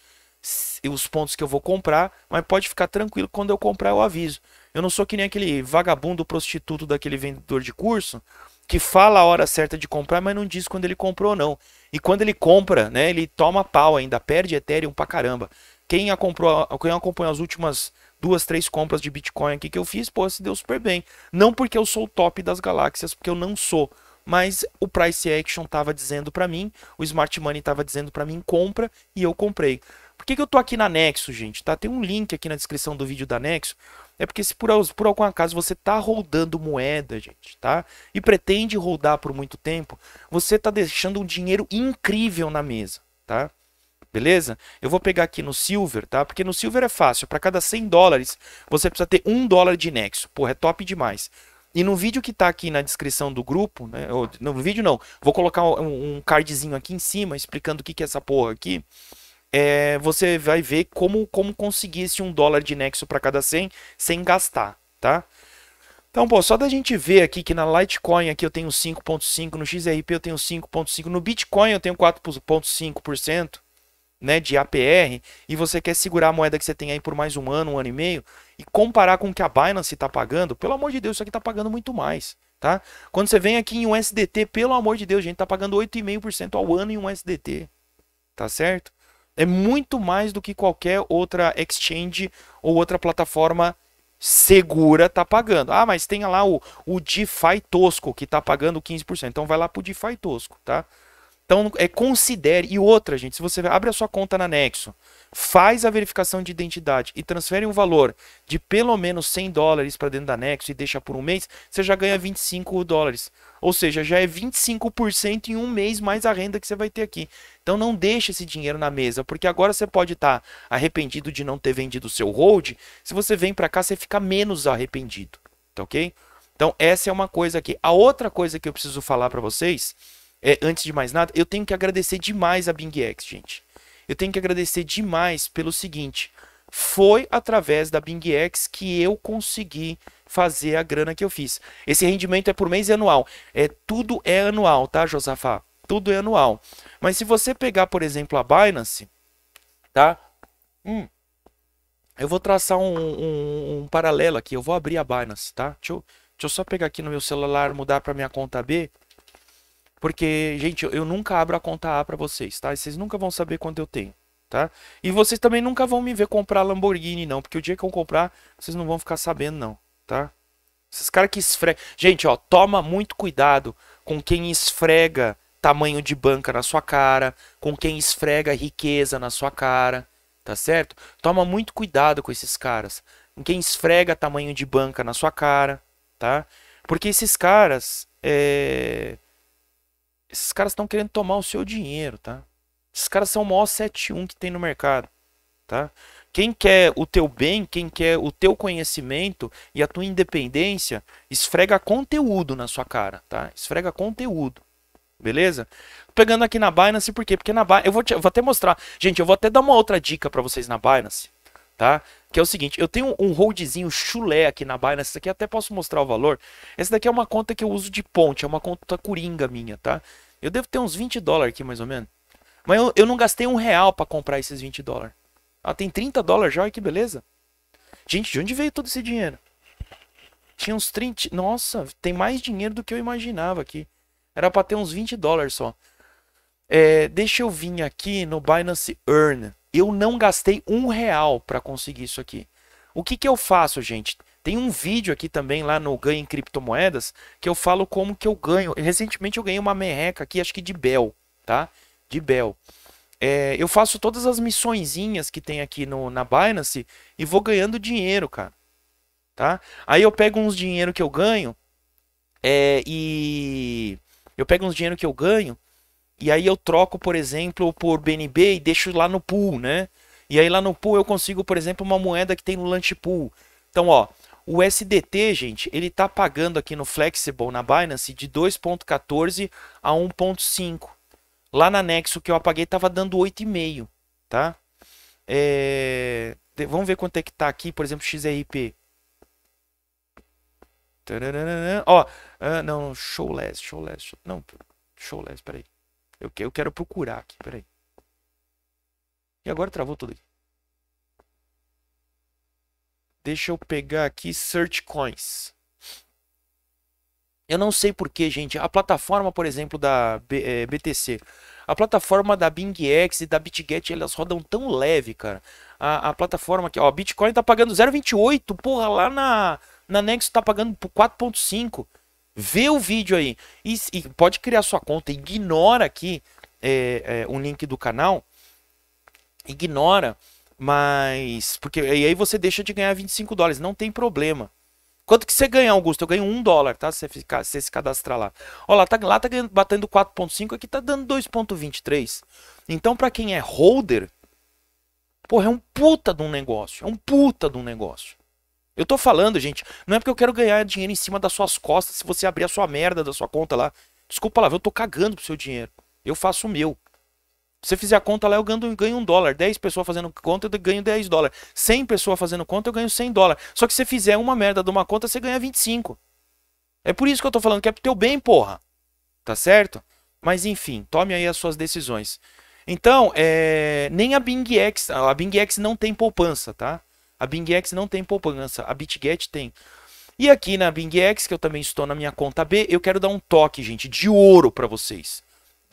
os pontos que eu vou comprar, mas pode ficar tranquilo, quando eu comprar eu aviso. Eu não sou que nem aquele vagabundo prostituto daquele vendedor de curso que fala a hora certa de comprar, mas não diz quando ele comprou ou não. E quando ele compra, né, ele toma pau ainda, perde Ethereum pra caramba. Quem, a comprou, quem acompanhou as últimas duas, três compras de Bitcoin aqui que eu fiz, pô, se deu super bem. Não porque eu sou o top das galáxias, porque eu não sou. Mas o price action tava dizendo para mim, o smart money tava dizendo para mim compra e eu comprei. Por que, que eu tô aqui na Nexo, gente? Tá? Tem um link aqui na descrição do vídeo da Nexo. É porque se por, por algum acaso você tá rodando moeda, gente, tá? E pretende rodar por muito tempo, você tá deixando um dinheiro incrível na mesa, tá? Beleza? Eu vou pegar aqui no Silver, tá? Porque no Silver é fácil. Para cada 100 dólares, você precisa ter 1 dólar de Nexo. Porra, é top demais. E no vídeo que tá aqui na descrição do grupo, né? No vídeo não, vou colocar um cardzinho aqui em cima explicando o que, que é essa porra aqui é, você vai ver como, como conseguir esse 1 dólar de nexo para cada 100 sem gastar, tá? Então, pô, só da gente ver aqui que na Litecoin aqui eu tenho 5.5, no XRP eu tenho 5.5, no Bitcoin eu tenho 4.5%, né, de APR, e você quer segurar a moeda que você tem aí por mais um ano, um ano e meio, e comparar com o que a Binance está pagando, pelo amor de Deus, isso aqui está pagando muito mais, tá? Quando você vem aqui em um SDT, pelo amor de Deus, gente, está pagando 8,5% ao ano em um SDT, tá certo? É muito mais do que qualquer outra exchange ou outra plataforma segura tá pagando. Ah, mas tenha lá o, o DeFi tosco que tá pagando 15%. Então vai lá pro DeFi tosco, tá? Então é considere e outra, gente, se você abre a sua conta na Nexo, faz a verificação de identidade e transfere um valor de pelo menos 100 dólares para dentro da Nexo e deixa por um mês, você já ganha 25 dólares. Ou seja, já é 25% em um mês mais a renda que você vai ter aqui. Então não deixe esse dinheiro na mesa, porque agora você pode estar tá arrependido de não ter vendido o seu hold. Se você vem para cá, você fica menos arrependido, tá ok? Então essa é uma coisa aqui. A outra coisa que eu preciso falar para vocês, é, antes de mais nada, eu tenho que agradecer demais a BingX, gente. Eu tenho que agradecer demais pelo seguinte foi através da BingX que eu consegui fazer a grana que eu fiz. Esse rendimento é por mês e anual. É, tudo é anual, tá, Josafá? Tudo é anual. Mas se você pegar, por exemplo, a Binance, tá? Hum, eu vou traçar um, um, um, paralelo aqui. Eu vou abrir a Binance, tá? Deixa eu, deixa eu só pegar aqui no meu celular, mudar para minha conta B. Porque, gente, eu nunca abro a conta A para vocês, tá? E vocês nunca vão saber quanto eu tenho tá? E vocês também nunca vão me ver comprar Lamborghini, não. Porque o dia que eu comprar, vocês não vão ficar sabendo, não, tá? Esses caras que esfregam... Gente, ó, toma muito cuidado com quem esfrega tamanho de banca na sua cara, com quem esfrega riqueza na sua cara, tá certo? Toma muito cuidado com esses caras, com quem esfrega tamanho de banca na sua cara, tá? Porque esses caras, é... esses caras estão querendo tomar o seu dinheiro, tá? Esses caras são o maior 71 que tem no mercado, tá? Quem quer o teu bem, quem quer o teu conhecimento e a tua independência, esfrega conteúdo na sua cara, tá? Esfrega conteúdo. Beleza? pegando aqui na Binance, por quê? Porque na Binance. Eu vou, te, vou até mostrar. Gente, eu vou até dar uma outra dica para vocês na Binance, tá? Que é o seguinte: eu tenho um holdzinho chulé aqui na Binance. Esse aqui até posso mostrar o valor. Essa daqui é uma conta que eu uso de ponte, é uma conta coringa minha, tá? Eu devo ter uns 20 dólares aqui mais ou menos. Mas eu, eu não gastei um real para comprar esses 20 dólares. Ah, tem 30 dólares já, olha que beleza. Gente, de onde veio todo esse dinheiro? Tinha uns 30. Nossa, tem mais dinheiro do que eu imaginava aqui. Era para ter uns 20 dólares só. É, deixa eu vir aqui no Binance Earn. Eu não gastei um real para conseguir isso aqui. O que, que eu faço, gente? Tem um vídeo aqui também lá no Ganho em Criptomoedas que eu falo como que eu ganho. Recentemente eu ganhei uma merreca aqui, acho que de Bell, tá? de Bel. É, eu faço todas as missõezinhas que tem aqui no, na Binance e vou ganhando dinheiro, cara. Tá? Aí eu pego uns dinheiro que eu ganho é, e eu pego uns dinheiro que eu ganho e aí eu troco, por exemplo, por BNB e deixo lá no pool, né? E aí lá no pool eu consigo, por exemplo, uma moeda que tem no lunch pool. Então, ó, o SDT, gente, ele tá pagando aqui no Flexible na Binance de 2.14 a 1.5. Lá na Nexo que eu apaguei tava dando 8,5, tá? É... Vamos ver quanto é que tá aqui, por exemplo, XRP. Ó, uh, não, show less, show less, show... não, show less, peraí. Eu, eu quero procurar aqui, peraí. E agora travou tudo aqui. Deixa eu pegar aqui search coins. Eu não sei porquê, gente. A plataforma, por exemplo, da B, é, BTC. A plataforma da BingX e da BitGet, elas rodam tão leve, cara. A, a plataforma aqui, ó, Bitcoin tá pagando 0,28. Porra, lá na, na Nexo tá pagando 4,5. Vê o vídeo aí. E, e, pode criar sua conta. Ignora aqui é, é, o link do canal. Ignora. Mas. Porque e aí você deixa de ganhar 25 dólares. Não tem problema. Quanto que você ganha, Augusto? Eu ganho um dólar, tá? Se você, se cadastrar lá. Ó, lá tá, lá tá ganhando, batendo 4.5, aqui tá dando 2.23. Então, para quem é holder, porra, é um puta de um negócio. É um puta de um negócio. Eu tô falando, gente, não é porque eu quero ganhar dinheiro em cima das suas costas se você abrir a sua merda da sua conta lá. Desculpa lá, eu tô cagando pro seu dinheiro. Eu faço o meu você fizer a conta lá, eu ganho, ganho um dólar. 10 pessoas fazendo conta, eu ganho 10 dólares. 100 pessoas fazendo conta, eu ganho 100 dólares. Só que se você fizer uma merda de uma conta, você ganha 25. É por isso que eu tô falando que é pro teu bem, porra. Tá certo? Mas enfim, tome aí as suas decisões. Então, é... nem a BingX, a BingX não tem poupança, tá? A BingX não tem poupança, a BitGet tem. E aqui na BingX, que eu também estou na minha conta B, eu quero dar um toque, gente, de ouro para vocês.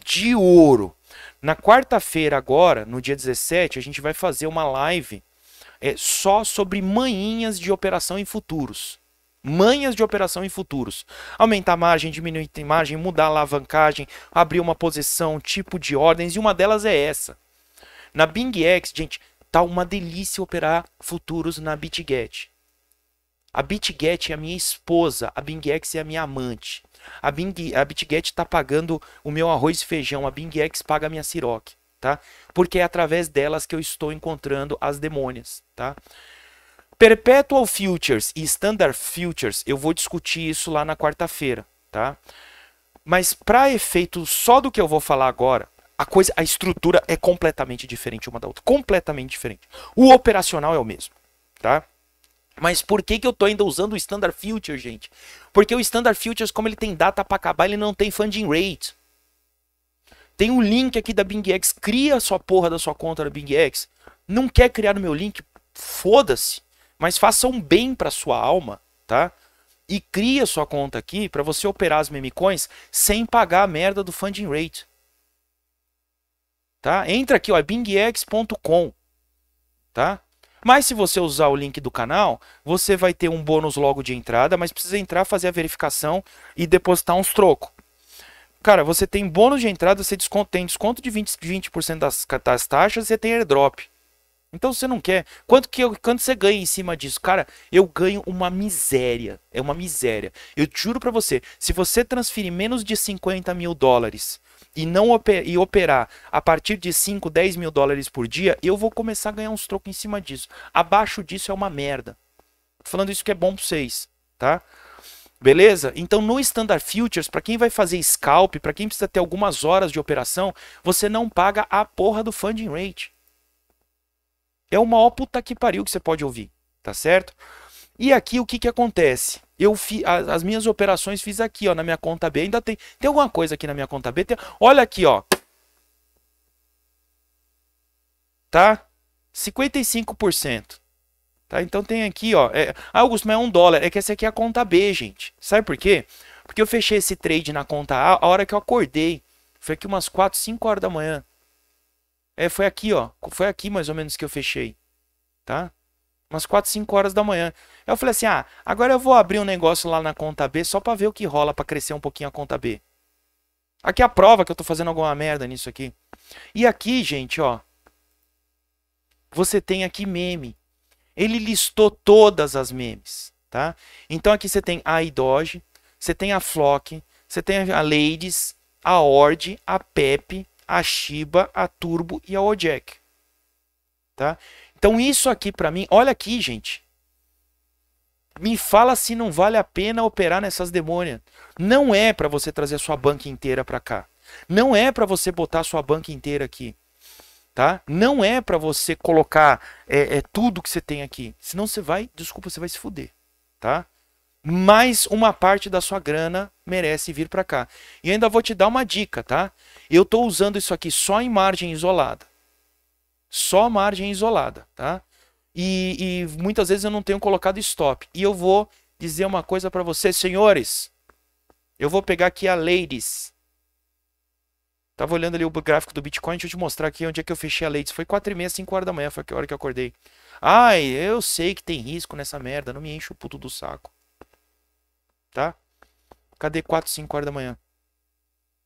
De ouro. Na quarta-feira, agora, no dia 17, a gente vai fazer uma live é, só sobre manhinhas de operação em futuros. Manhas de operação em futuros. Aumentar a margem, diminuir a margem, mudar a alavancagem, abrir uma posição, tipo de ordens, e uma delas é essa. Na BingX, gente, tá uma delícia operar futuros na BitGet. A BitGet é a minha esposa, a BingX é a minha amante. A, Bing, a BitGet está pagando o meu arroz e feijão, a BingX paga a minha siroque, tá? Porque é através delas que eu estou encontrando as demônias, tá? Perpetual Futures e Standard Futures, eu vou discutir isso lá na quarta-feira, tá? Mas para efeito só do que eu vou falar agora, a coisa, a estrutura é completamente diferente uma da outra, completamente diferente. O operacional é o mesmo, tá? Mas por que, que eu tô ainda usando o Standard Future, gente? Porque o Standard Futures, como ele tem data para acabar, ele não tem funding rate. Tem um link aqui da BingX, cria a sua porra da sua conta da BingX. Não quer criar o meu link? Foda-se. Mas faça um bem para sua alma, tá? E cria sua conta aqui para você operar as memecoins sem pagar a merda do funding rate. Tá? Entra aqui, ó, bingx.com, tá? Mas se você usar o link do canal, você vai ter um bônus logo de entrada, mas precisa entrar, fazer a verificação e depositar uns trocos. Cara, você tem bônus de entrada, você desconto, tem desconto de 20%, 20 das, das taxas e você tem airdrop. Então você não quer. Quanto que eu, quanto você ganha em cima disso? Cara, eu ganho uma miséria. É uma miséria. Eu juro para você, se você transferir menos de 50 mil dólares e não e operar a partir de 5, 10 mil dólares por dia, eu vou começar a ganhar uns trocos em cima disso. Abaixo disso é uma merda. Tô falando isso que é bom para vocês, tá? Beleza? Então no Standard Futures, para quem vai fazer scalp, para quem precisa ter algumas horas de operação, você não paga a porra do funding rate. É o maior puta que pariu que você pode ouvir, tá certo? E aqui o que que acontece? eu fi, as, as, minhas operações fiz aqui, ó, na minha conta B. Ainda tem, tem alguma coisa aqui na minha conta B? Tem, olha aqui, ó. Tá? 55%. Tá? Então tem aqui, ó. É, ah, Augusto, mas é um dólar. É que essa aqui é a conta B, gente. Sabe por quê? Porque eu fechei esse trade na conta A a hora que eu acordei. Foi aqui umas 4, 5 horas da manhã. É, foi aqui, ó. Foi aqui mais ou menos que eu fechei. Tá? umas 4, 5 horas da manhã. Aí eu falei assim: ah, agora eu vou abrir um negócio lá na conta B só para ver o que rola, para crescer um pouquinho a conta B. Aqui é a prova que eu tô fazendo alguma merda nisso aqui. E aqui, gente, ó. Você tem aqui meme. Ele listou todas as memes, tá? Então aqui você tem a Idoge, você tem a Flock, você tem a Ladies, a Ord, a Pepe, a Shiba, a Turbo e a Ojek, tá? Então isso aqui para mim, olha aqui, gente. Me fala se não vale a pena operar nessas demônias. Não é para você trazer a sua banca inteira para cá. Não é para você botar a sua banca inteira aqui. Tá? Não é para você colocar é, é, tudo que você tem aqui. Senão você vai, desculpa, você vai se fuder. Tá? Mas uma parte da sua grana merece vir para cá. E ainda vou te dar uma dica, tá? Eu estou usando isso aqui só em margem isolada. Só margem isolada, tá? E, e muitas vezes eu não tenho colocado stop. E eu vou dizer uma coisa para vocês, senhores. Eu vou pegar aqui a Ladies. Tava olhando ali o gráfico do Bitcoin, deixa eu te mostrar aqui onde é que eu fechei a Ladies. Foi 4 e meia, 5 horas da manhã, foi a hora que eu acordei. Ai, eu sei que tem risco nessa merda, não me enche o puto do saco. Tá? Cadê 4, 5 horas da manhã?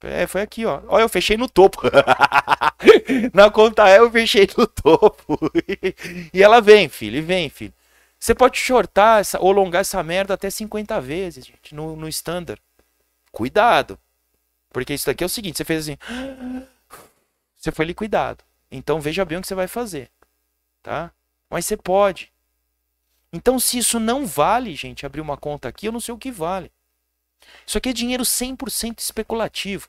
É, foi aqui, ó. Olha, eu fechei no topo. Na conta é, eu fechei no topo. e ela vem, filho, e vem, filho. Você pode shortar, essa, alongar essa merda até 50 vezes, gente, no, no standard. Cuidado. Porque isso daqui é o seguinte, você fez assim. Você foi liquidado. Então veja bem o que você vai fazer. Tá? Mas você pode. Então, se isso não vale, gente, abrir uma conta aqui, eu não sei o que vale. Isso aqui é dinheiro 100% especulativo.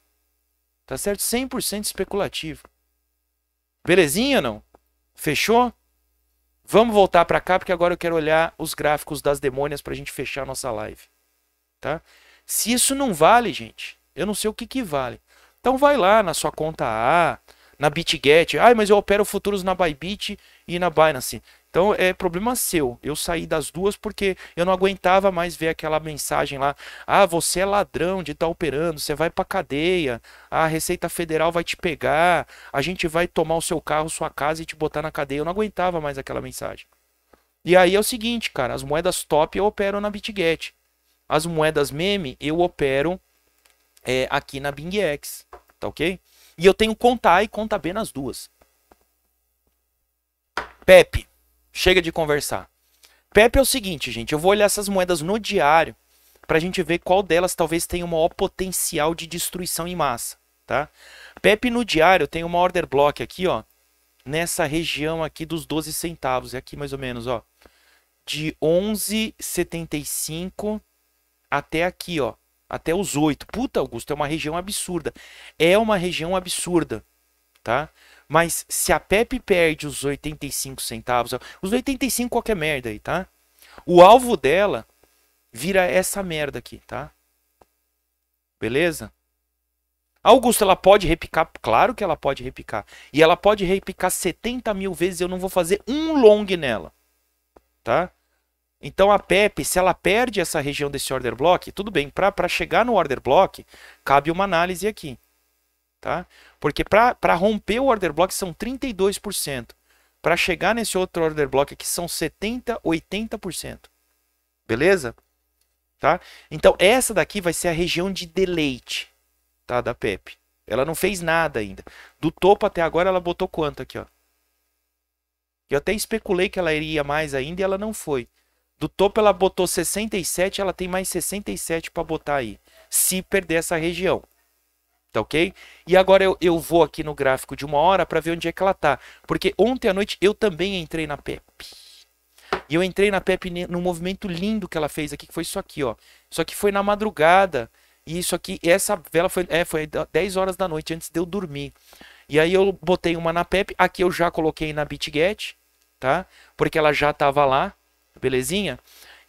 Tá certo? 100% especulativo. Belezinha ou não? Fechou? Vamos voltar para cá porque agora eu quero olhar os gráficos das demônias para a gente fechar a nossa live. Tá? Se isso não vale, gente, eu não sei o que, que vale. Então vai lá na sua conta A, na BitGet. Ah, mas eu opero futuros na Bybit e na Binance. Então é problema seu. Eu saí das duas porque eu não aguentava mais ver aquela mensagem lá: "Ah, você é ladrão de estar tá operando, você vai para cadeia. A Receita Federal vai te pegar, a gente vai tomar o seu carro, sua casa e te botar na cadeia". Eu não aguentava mais aquela mensagem. E aí é o seguinte, cara, as moedas top eu opero na Bitget. As moedas meme eu opero é, aqui na BingX, tá ok? E eu tenho conta A e conta B nas duas. Pepe, Chega de conversar. Pepe é o seguinte, gente, eu vou olhar essas moedas no diário para a gente ver qual delas talvez tenha o maior potencial de destruição em massa, tá? Pepe no diário tem uma order block aqui, ó, nessa região aqui dos 12 centavos, é aqui mais ou menos, ó, de 11,75 até aqui, ó, até os 8. Puta, Augusto, é uma região absurda. É uma região absurda, tá? Mas se a Pepe perde os 85 centavos, os 85 qualquer merda aí, tá? O alvo dela vira essa merda aqui, tá? Beleza? Augusto, ela pode repicar? Claro que ela pode repicar. E ela pode repicar 70 mil vezes eu não vou fazer um long nela. Tá? Então a PEP, se ela perde essa região desse order block, tudo bem, para chegar no order block, cabe uma análise aqui. Tá? Porque para romper o order block são 32%. Para chegar nesse outro order block aqui são 70%, 80%. Beleza? Tá? Então essa daqui vai ser a região de deleite tá? da PEP. Ela não fez nada ainda. Do topo até agora ela botou quanto aqui? Ó? Eu até especulei que ela iria mais ainda e ela não foi. Do topo ela botou 67, ela tem mais 67 para botar aí. Se perder essa região. Tá ok? E agora eu, eu vou aqui no gráfico de uma hora para ver onde é que ela tá. Porque ontem à noite eu também entrei na PEP. E eu entrei na PEP num movimento lindo que ela fez aqui, que foi isso aqui, ó. só que foi na madrugada. E isso aqui, essa vela foi, é, foi 10 horas da noite, antes de eu dormir. E aí eu botei uma na PEP, aqui eu já coloquei na BitGet, tá? Porque ela já tava lá, belezinha?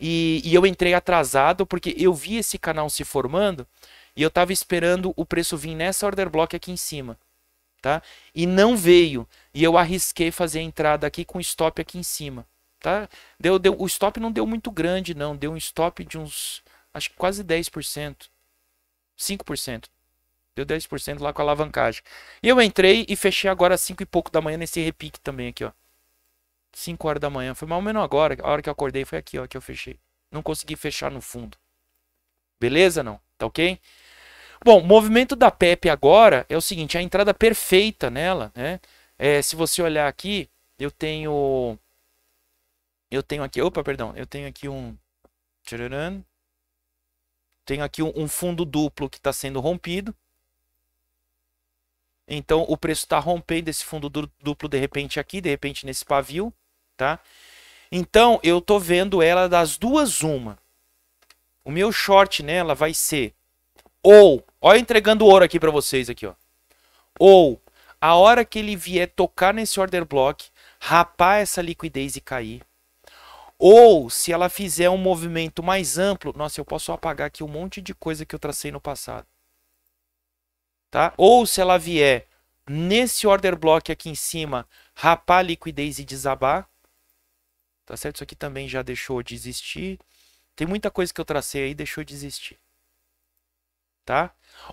E, e eu entrei atrasado, porque eu vi esse canal se formando. E eu estava esperando o preço vir nessa order block aqui em cima. Tá? E não veio. E eu arrisquei fazer a entrada aqui com stop aqui em cima. Tá? Deu, deu, o stop não deu muito grande, não. Deu um stop de uns. Acho que quase 10%. 5%. Deu 10% lá com a alavancagem. E eu entrei e fechei agora às 5 e pouco da manhã nesse repique também aqui, ó. 5 horas da manhã. Foi mais ou menos agora. A hora que eu acordei foi aqui, ó, que eu fechei. Não consegui fechar no fundo. Beleza, não? Tá ok? Bom, o movimento da pep agora é o seguinte, a entrada perfeita nela, né? É, se você olhar aqui, eu tenho eu tenho aqui, opa, perdão, eu tenho aqui um tcharam, tenho aqui um, fundo duplo que está sendo rompido. Então o preço está rompendo esse fundo duplo de repente aqui, de repente nesse pavio, tá? Então eu tô vendo ela das duas uma. O meu short nela vai ser ou Olha entregando ouro aqui para vocês aqui, ó. Ou a hora que ele vier tocar nesse order block, rapar essa liquidez e cair. Ou se ela fizer um movimento mais amplo, nossa, eu posso apagar aqui um monte de coisa que eu tracei no passado. Tá? Ou se ela vier nesse order block aqui em cima, rapar a liquidez e desabar. Tá certo? Isso aqui também já deixou de existir. Tem muita coisa que eu tracei aí, deixou de existir tá?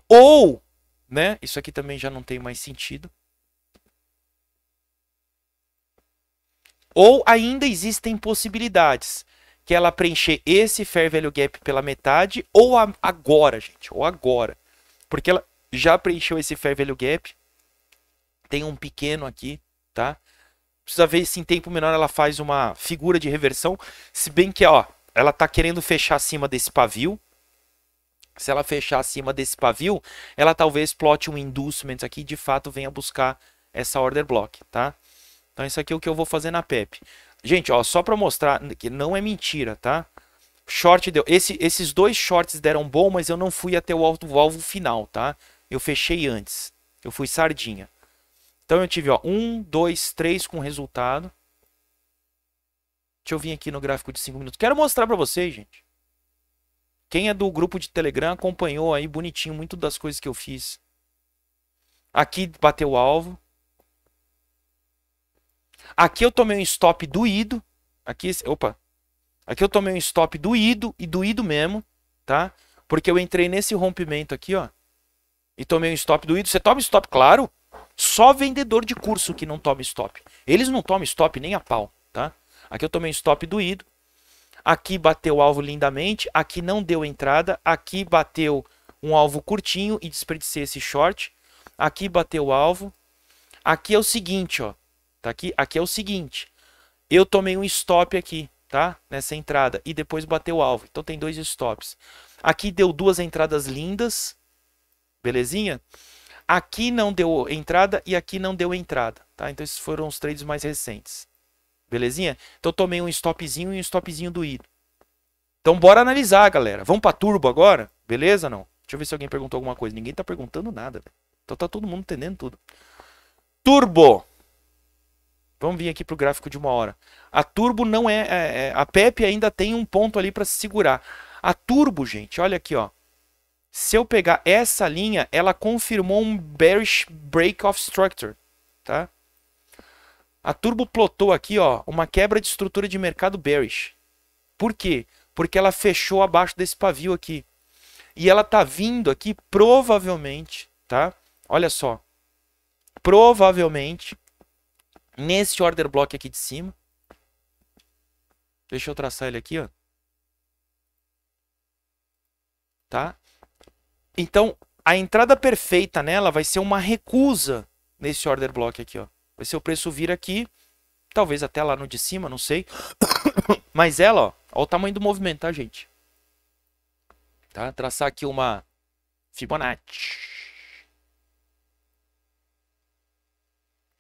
Ou, né, isso aqui também já não tem mais sentido. Ou ainda existem possibilidades que ela preencher esse fair value gap pela metade ou a, agora, gente, ou agora. Porque ela já preencheu esse fair value gap. Tem um pequeno aqui, tá? Precisa ver se em tempo menor ela faz uma figura de reversão, se bem que, ó, ela tá querendo fechar acima desse pavio, se ela fechar acima desse pavio, ela talvez plote um inducement aqui e de fato venha buscar essa order block, tá? Então isso aqui é o que eu vou fazer na PEP. Gente, ó, só para mostrar que não é mentira, tá? Short deu. Esse, esses dois shorts deram bom, mas eu não fui até o alvo, alvo final, tá? Eu fechei antes. Eu fui sardinha. Então eu tive, ó, um, dois, três com resultado. Deixa eu vir aqui no gráfico de 5 minutos. Quero mostrar para vocês, gente. Quem é do grupo de Telegram acompanhou aí bonitinho muito das coisas que eu fiz. Aqui bateu o alvo. Aqui eu tomei um stop doído. Aqui, opa. Aqui eu tomei um stop doído e doído mesmo, tá? Porque eu entrei nesse rompimento aqui, ó. E tomei um stop doído. Você toma stop, claro. Só vendedor de curso que não toma stop. Eles não tomam stop nem a pau, tá? Aqui eu tomei um stop doído. Aqui bateu o alvo lindamente, aqui não deu entrada, aqui bateu um alvo curtinho e desperdicei esse short. Aqui bateu o alvo. Aqui é o seguinte, ó. Tá aqui? Aqui é o seguinte. Eu tomei um stop aqui, tá? Nessa entrada e depois bateu o alvo. Então tem dois stops. Aqui deu duas entradas lindas. Belezinha? Aqui não deu entrada e aqui não deu entrada, tá? Então esses foram os trades mais recentes. Belezinha? Então tomei um stopzinho e um stopzinho doído. Então bora analisar, galera. Vamos pra turbo agora? Beleza não? Deixa eu ver se alguém perguntou alguma coisa. Ninguém tá perguntando nada. Então tá todo mundo entendendo tudo. Turbo. Vamos vir aqui pro gráfico de uma hora. A turbo não é, é, é a PEP ainda tem um ponto ali para se segurar. A turbo, gente, olha aqui, ó. Se eu pegar essa linha, ela confirmou um bearish break of structure, tá? A Turbo plotou aqui ó, uma quebra de estrutura de mercado bearish. Por quê? Porque ela fechou abaixo desse pavio aqui. E ela tá vindo aqui provavelmente, tá? Olha só. Provavelmente nesse order block aqui de cima. Deixa eu traçar ele aqui, ó. Tá? Então, a entrada perfeita nela vai ser uma recusa nesse order block aqui, ó. Vai ser o preço vir aqui, talvez até lá no de cima, não sei. Mas ela, ó, olha o tamanho do movimento, tá, gente? Tá? Traçar aqui uma Fibonacci.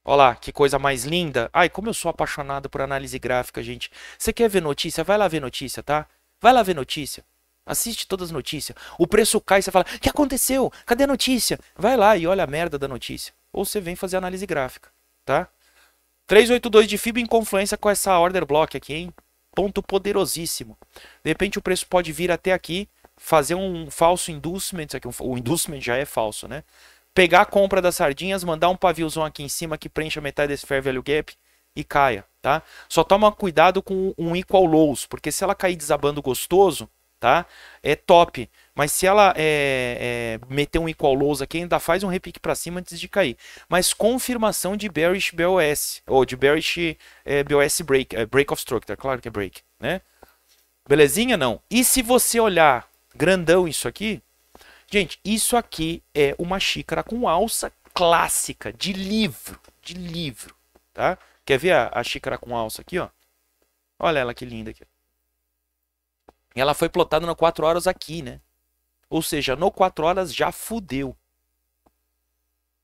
Olha lá, que coisa mais linda. Ai, como eu sou apaixonado por análise gráfica, gente. Você quer ver notícia? Vai lá ver notícia, tá? Vai lá ver notícia. Assiste todas as notícias. O preço cai, você fala: "O que aconteceu? Cadê a notícia?" Vai lá e olha a merda da notícia. Ou você vem fazer análise gráfica tá? 382 de FIB em confluência com essa order block aqui, hein? Ponto poderosíssimo. De repente o preço pode vir até aqui, fazer um falso inducement, aqui um, o inducement já é falso, né? Pegar a compra das sardinhas, mandar um paviozão aqui em cima que preencha metade desse fair value gap e caia, tá? Só toma cuidado com um equal lows, porque se ela cair desabando gostoso, tá? É top. Mas se ela é, é, meter um equal lows aqui, ainda faz um repique para cima antes de cair. Mas confirmação de bearish BOS, ou de bearish é, BOS break, é, break of structure, tá? claro que é break, né? Belezinha? Não. E se você olhar grandão isso aqui, gente, isso aqui é uma xícara com alça clássica, de livro, de livro, tá? Quer ver a, a xícara com alça aqui, ó? Olha ela que linda aqui. Ela foi plotada no 4 horas aqui, né? Ou seja, no 4 horas já fudeu.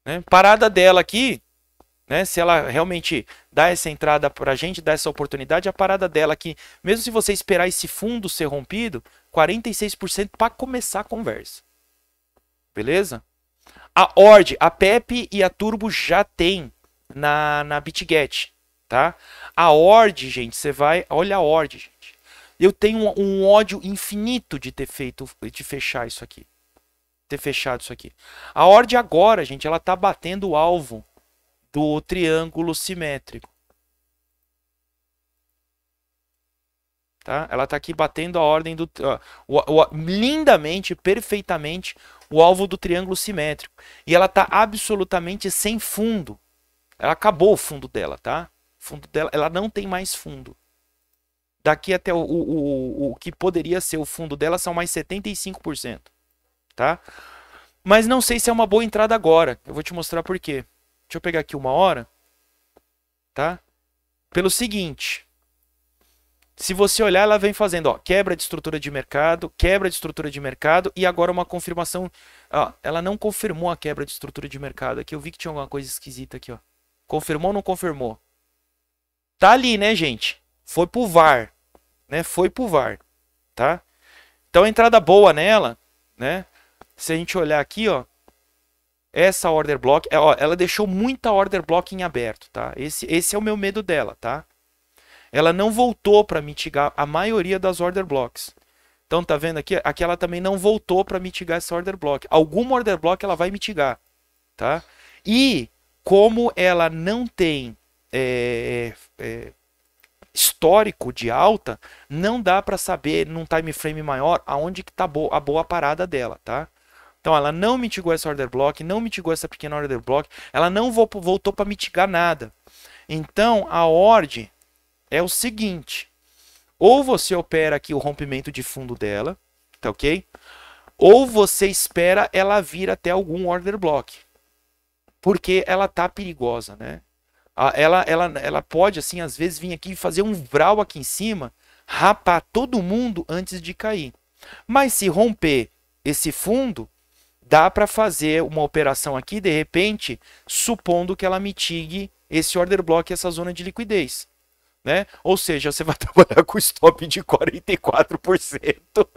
Né? Parada dela aqui, né? Se ela realmente dá essa entrada pra gente, dá essa oportunidade, a parada dela aqui, mesmo se você esperar esse fundo ser rompido, 46% para começar a conversa. Beleza? A Ord, a PEP e a Turbo já tem na, na BitGet, tá? A Ord, gente, você vai... Olha a Ord, eu tenho um, um ódio infinito de ter feito, de fechar isso aqui. Ter fechado isso aqui. A ordem agora, gente, ela tá batendo o alvo do triângulo simétrico. Tá? Ela está aqui batendo a ordem do o, o, lindamente, perfeitamente o alvo do triângulo simétrico. E ela está absolutamente sem fundo. Ela acabou o fundo dela, tá? O fundo dela, ela não tem mais fundo daqui até o, o, o, o que poderia ser o fundo dela são mais 75%, tá? Mas não sei se é uma boa entrada agora. Eu vou te mostrar por quê. Deixa eu pegar aqui uma hora, tá? Pelo seguinte, se você olhar, ela vem fazendo ó, quebra de estrutura de mercado, quebra de estrutura de mercado e agora uma confirmação. Ó, ela não confirmou a quebra de estrutura de mercado. Aqui eu vi que tinha alguma coisa esquisita aqui. Ó. Confirmou ou não confirmou? Tá ali, né, gente? Foi pro VAR né, foi pro VAR, tá? Então entrada boa nela, né? Se a gente olhar aqui, ó, essa order block, é, ó, ela deixou muita order block em aberto, tá? Esse, esse é o meu medo dela, tá? Ela não voltou para mitigar a maioria das order blocks. Então tá vendo aqui, aqui ela também não voltou para mitigar essa order block. Alguma order block ela vai mitigar, tá? E como ela não tem é, é, é histórico de alta, não dá para saber num time frame maior aonde que tá a boa parada dela, tá? Então ela não mitigou essa order block, não mitigou essa pequena order block, ela não voltou para mitigar nada. Então a ordem é o seguinte: ou você opera aqui o rompimento de fundo dela, tá ok? Ou você espera ela vir até algum order block, porque ela tá perigosa, né? ela, ela, ela pode, assim, às vezes vir aqui e fazer um vral aqui em cima, rapar todo mundo antes de cair. Mas se romper esse fundo, dá para fazer uma operação aqui, de repente, supondo que ela mitigue esse order block, essa zona de liquidez. Né? Ou seja, você vai trabalhar com stop de 44%.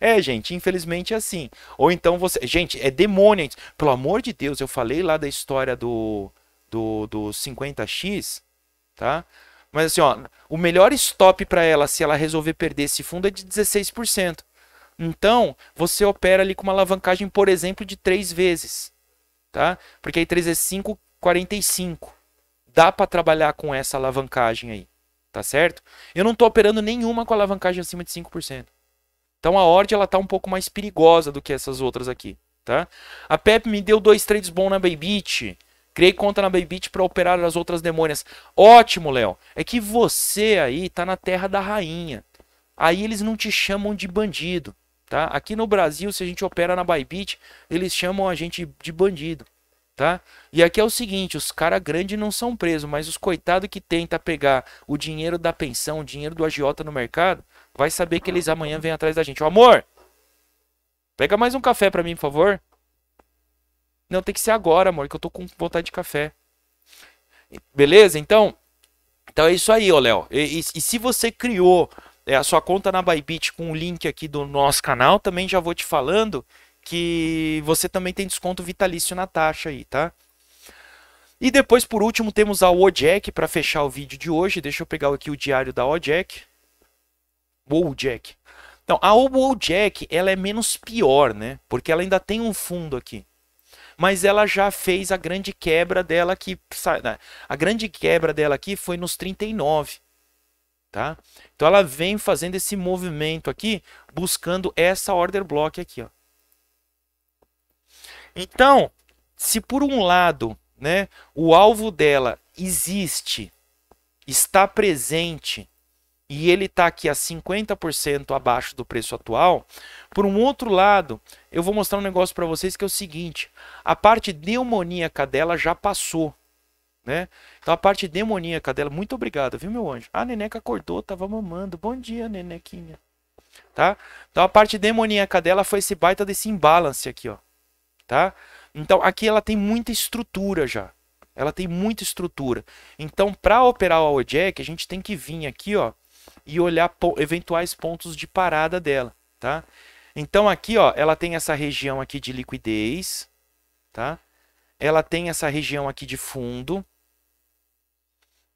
É, gente, infelizmente é assim. Ou então você, gente, é demônio. Pelo amor de Deus, eu falei lá da história do do, do 50x, tá? Mas assim, ó, o melhor stop para ela, se ela resolver perder esse fundo, é de 16%. Então, você opera ali com uma alavancagem, por exemplo, de 3 vezes, tá? Porque aí 3 5, 45. Dá para trabalhar com essa alavancagem aí, tá certo? Eu não estou operando nenhuma com alavancagem acima de 5%. Então a ordem ela tá um pouco mais perigosa do que essas outras aqui, tá? A PEP me deu dois trades bons na Baybit. Criei conta na Baybit para operar as outras demônias. Ótimo, Léo. É que você aí tá na terra da rainha. Aí eles não te chamam de bandido, tá? Aqui no Brasil, se a gente opera na Baybit, eles chamam a gente de bandido, tá? E aqui é o seguinte, os cara grandes não são presos, mas os coitados que tenta pegar o dinheiro da pensão, o dinheiro do agiota no mercado, vai saber que eles amanhã vêm atrás da gente. Ô, amor, pega mais um café para mim, por favor. Não, tem que ser agora, amor, que eu tô com vontade de café. Beleza? Então, então é isso aí, ô Léo. E, e, e, se você criou é, a sua conta na Bybit com o link aqui do nosso canal, também já vou te falando que você também tem desconto vitalício na taxa aí, tá? E depois, por último, temos a OJEC para fechar o vídeo de hoje. Deixa eu pegar aqui o diário da OJEC. OJEC. Então, a OJEC, ela é menos pior, né? Porque ela ainda tem um fundo aqui mas ela já fez a grande quebra dela aqui. Né, a grande quebra dela aqui foi nos 39. Tá? Então ela vem fazendo esse movimento aqui, buscando essa order block aqui. Ó. Então, se por um lado né, o alvo dela existe, está presente e ele está aqui a 50% abaixo do preço atual. Por um outro lado, eu vou mostrar um negócio para vocês que é o seguinte: a parte demoníaca dela já passou. Né? Então a parte demoníaca dela, muito obrigado, viu, meu anjo? A ah, neneca acordou, tava mamando. Bom dia, nenequinha. Tá? Então a parte demoníaca dela foi esse baita desse imbalance aqui, ó. Tá? Então aqui ela tem muita estrutura já. Ela tem muita estrutura. Então para operar o Jack, a gente tem que vir aqui, ó, e olhar po eventuais pontos de parada dela, tá? Então aqui, ó, ela tem essa região aqui de liquidez, tá? Ela tem essa região aqui de fundo.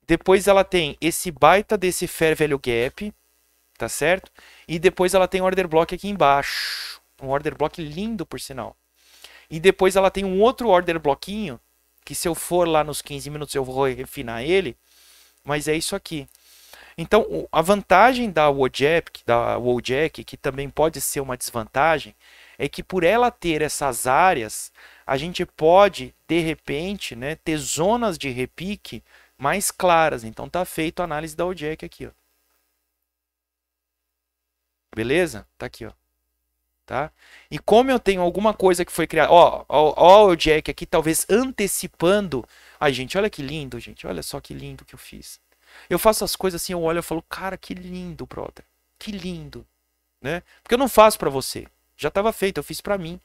Depois ela tem esse baita desse fair value gap, tá certo? E depois ela tem um order block aqui embaixo, um order block lindo por sinal. E depois ela tem um outro order bloquinho, que se eu for lá nos 15 minutos eu vou refinar ele, mas é isso aqui. Então, a vantagem da Wojciech, da Wojciech, que também pode ser uma desvantagem, é que por ela ter essas áreas, a gente pode, de repente, né, ter zonas de repique mais claras. Então, está feito a análise da Wojciech aqui, ó. Beleza? Está aqui, ó. Tá? E como eu tenho alguma coisa que foi criada, ó, ó, ó o Jack aqui talvez antecipando. Ai, gente, olha que lindo, gente, olha só que lindo que eu fiz. Eu faço as coisas assim, eu olho e falo, cara, que lindo, brother. Que lindo. Né? Porque eu não faço para você. Já estava feito, eu fiz para mim.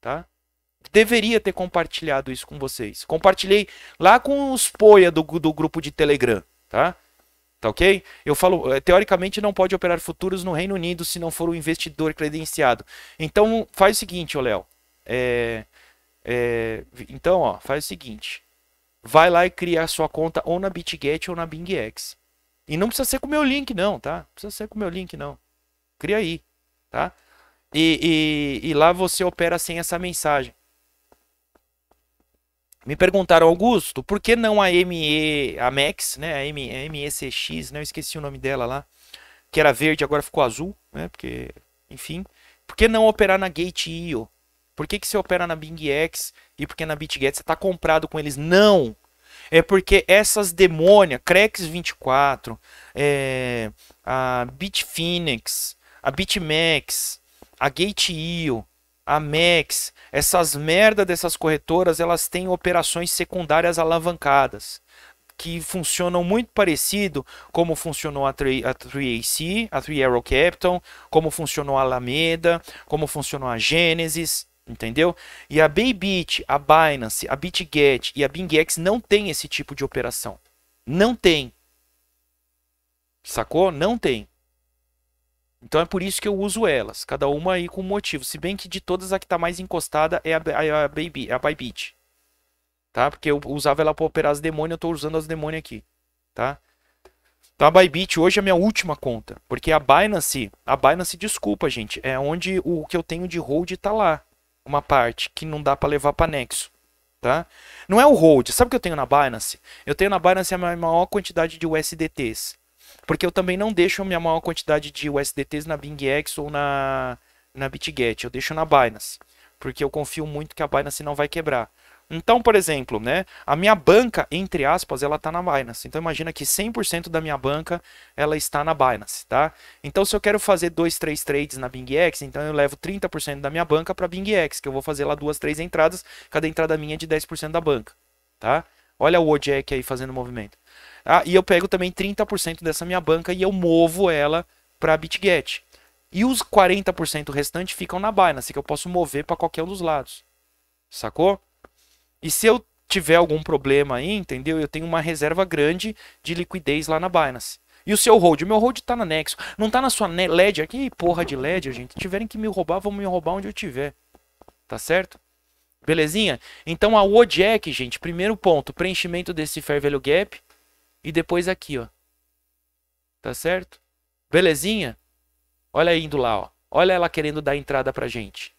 Tá? Deveria ter compartilhado isso com vocês. Compartilhei lá com os poia do, do grupo de Telegram, tá? Tá ok? Eu falo, eh, teoricamente não pode operar futuros no Reino Unido se não for um investidor credenciado. Então faz o seguinte, ô Léo. É, é, então, ó, faz o seguinte vai lá e cria a sua conta ou na BitGet ou na BingX. E não precisa ser com o meu link, não, tá? Não precisa ser com o meu link, não. Cria aí, tá? E, e, e lá você opera sem essa mensagem. Me perguntaram, Augusto, por que não a ME, a Max, né? A, M, MECX, né? Eu esqueci o nome dela lá. Que era verde, agora ficou azul, né? Porque, enfim. Por que não operar na Gate.io? Por que, que você opera na BingX e porque na BitGet você está comprado com eles? Não! É porque essas demônias, Crex24, é, a Bitfinex, a BitMEX, a Gate.io, a MEX, essas merda dessas corretoras, elas têm operações secundárias alavancadas que funcionam muito parecido como funcionou a 3AC, a 3 Arrow Capital, como funcionou a Alameda, como funcionou a Genesis entendeu? E a Bybit, a Binance, a BitGet e a BingX não tem esse tipo de operação. Não tem. Sacou? Não tem. Então é por isso que eu uso elas, cada uma aí com um motivo. Se bem que de todas a que está mais encostada é a, a, é a, Baby, é a Bybit. Tá? Porque eu usava ela para operar as demônios, eu estou usando as demônios aqui, tá? Então a Bybit hoje é a minha última conta, porque a Binance, a Binance, desculpa, gente, é onde o que eu tenho de hold está lá uma parte que não dá para levar para anexo, tá? Não é o hold. Sabe o que eu tenho na Binance? Eu tenho na Binance a minha maior quantidade de USDTs. Porque eu também não deixo a minha maior quantidade de USDTs na BingX ou na, na BitGet. Eu deixo na Binance. Porque eu confio muito que a Binance não vai quebrar. Então, por exemplo, né, a minha banca, entre aspas, ela está na Binance. Então, imagina que 100% da minha banca, ela está na Binance, tá? Então, se eu quero fazer dois, três trades na BingX, então eu levo 30% da minha banca para BingX, que eu vou fazer lá duas, três entradas, cada entrada minha é de 10% da banca, tá? Olha o Ojek aí fazendo movimento. Ah, e eu pego também 30% dessa minha banca e eu movo ela para BitGet. E os 40% restantes ficam na Binance, que eu posso mover para qualquer um dos lados. Sacou? E se eu tiver algum problema aí, entendeu? Eu tenho uma reserva grande de liquidez lá na Binance. E o seu hold? O meu hold tá na Nexo. Não tá na sua Ledger? Que porra de Ledger, gente? Se tiverem que me roubar, vão me roubar onde eu tiver. Tá certo? Belezinha? Então a OJEC, gente, primeiro ponto, preenchimento desse Fair Value Gap. E depois aqui, ó. Tá certo? Belezinha? Olha indo lá, ó. Olha ela querendo dar entrada pra gente.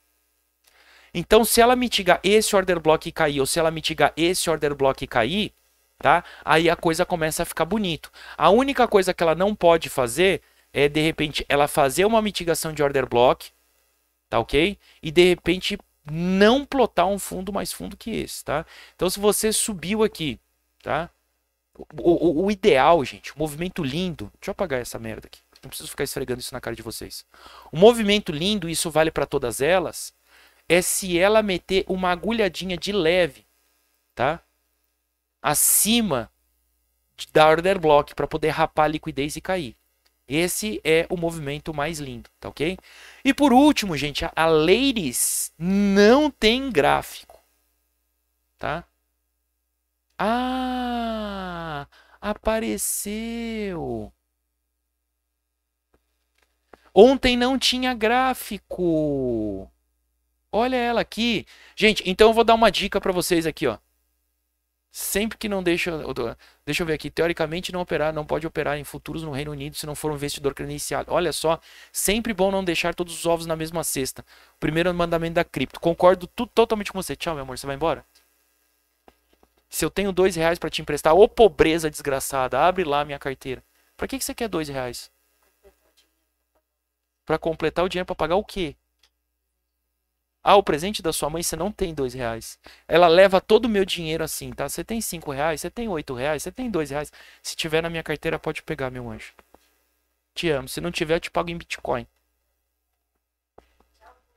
Então, se ela mitigar esse order block e cair, ou se ela mitigar esse order block e cair, tá? Aí a coisa começa a ficar bonito. A única coisa que ela não pode fazer é, de repente, ela fazer uma mitigação de order block, tá ok? E, de repente, não plotar um fundo mais fundo que esse, tá? Então, se você subiu aqui, tá? O, o, o ideal, gente, o movimento lindo... Deixa eu apagar essa merda aqui. Não preciso ficar esfregando isso na cara de vocês. O movimento lindo, isso vale para todas elas é se ela meter uma agulhadinha de leve, tá? Acima da order block para poder rapar a liquidez e cair. Esse é o movimento mais lindo, tá ok? E por último, gente, a Ladies não tem gráfico, tá? Ah, apareceu. Ontem não tinha gráfico. Olha ela aqui. Gente, então eu vou dar uma dica para vocês aqui, ó. Sempre que não deixa, deixa eu ver aqui, teoricamente não operar, não pode operar em futuros no Reino Unido se não for um investidor credenciado. Olha só, sempre bom não deixar todos os ovos na mesma cesta. Primeiro mandamento da cripto. Concordo totalmente com você. Tchau, meu amor, você vai embora? Se eu tenho dois reais para te emprestar, ô pobreza desgraçada, abre lá minha carteira. Para que, que você quer dois reais? Para completar o dinheiro para pagar o quê? Ah, o presente da sua mãe você não tem dois reais. Ela leva todo o meu dinheiro assim, tá? Você tem cinco reais, você tem oito reais, você tem dois reais. Se tiver na minha carteira, pode pegar, meu anjo. Te amo. Se não tiver, eu te pago em Bitcoin.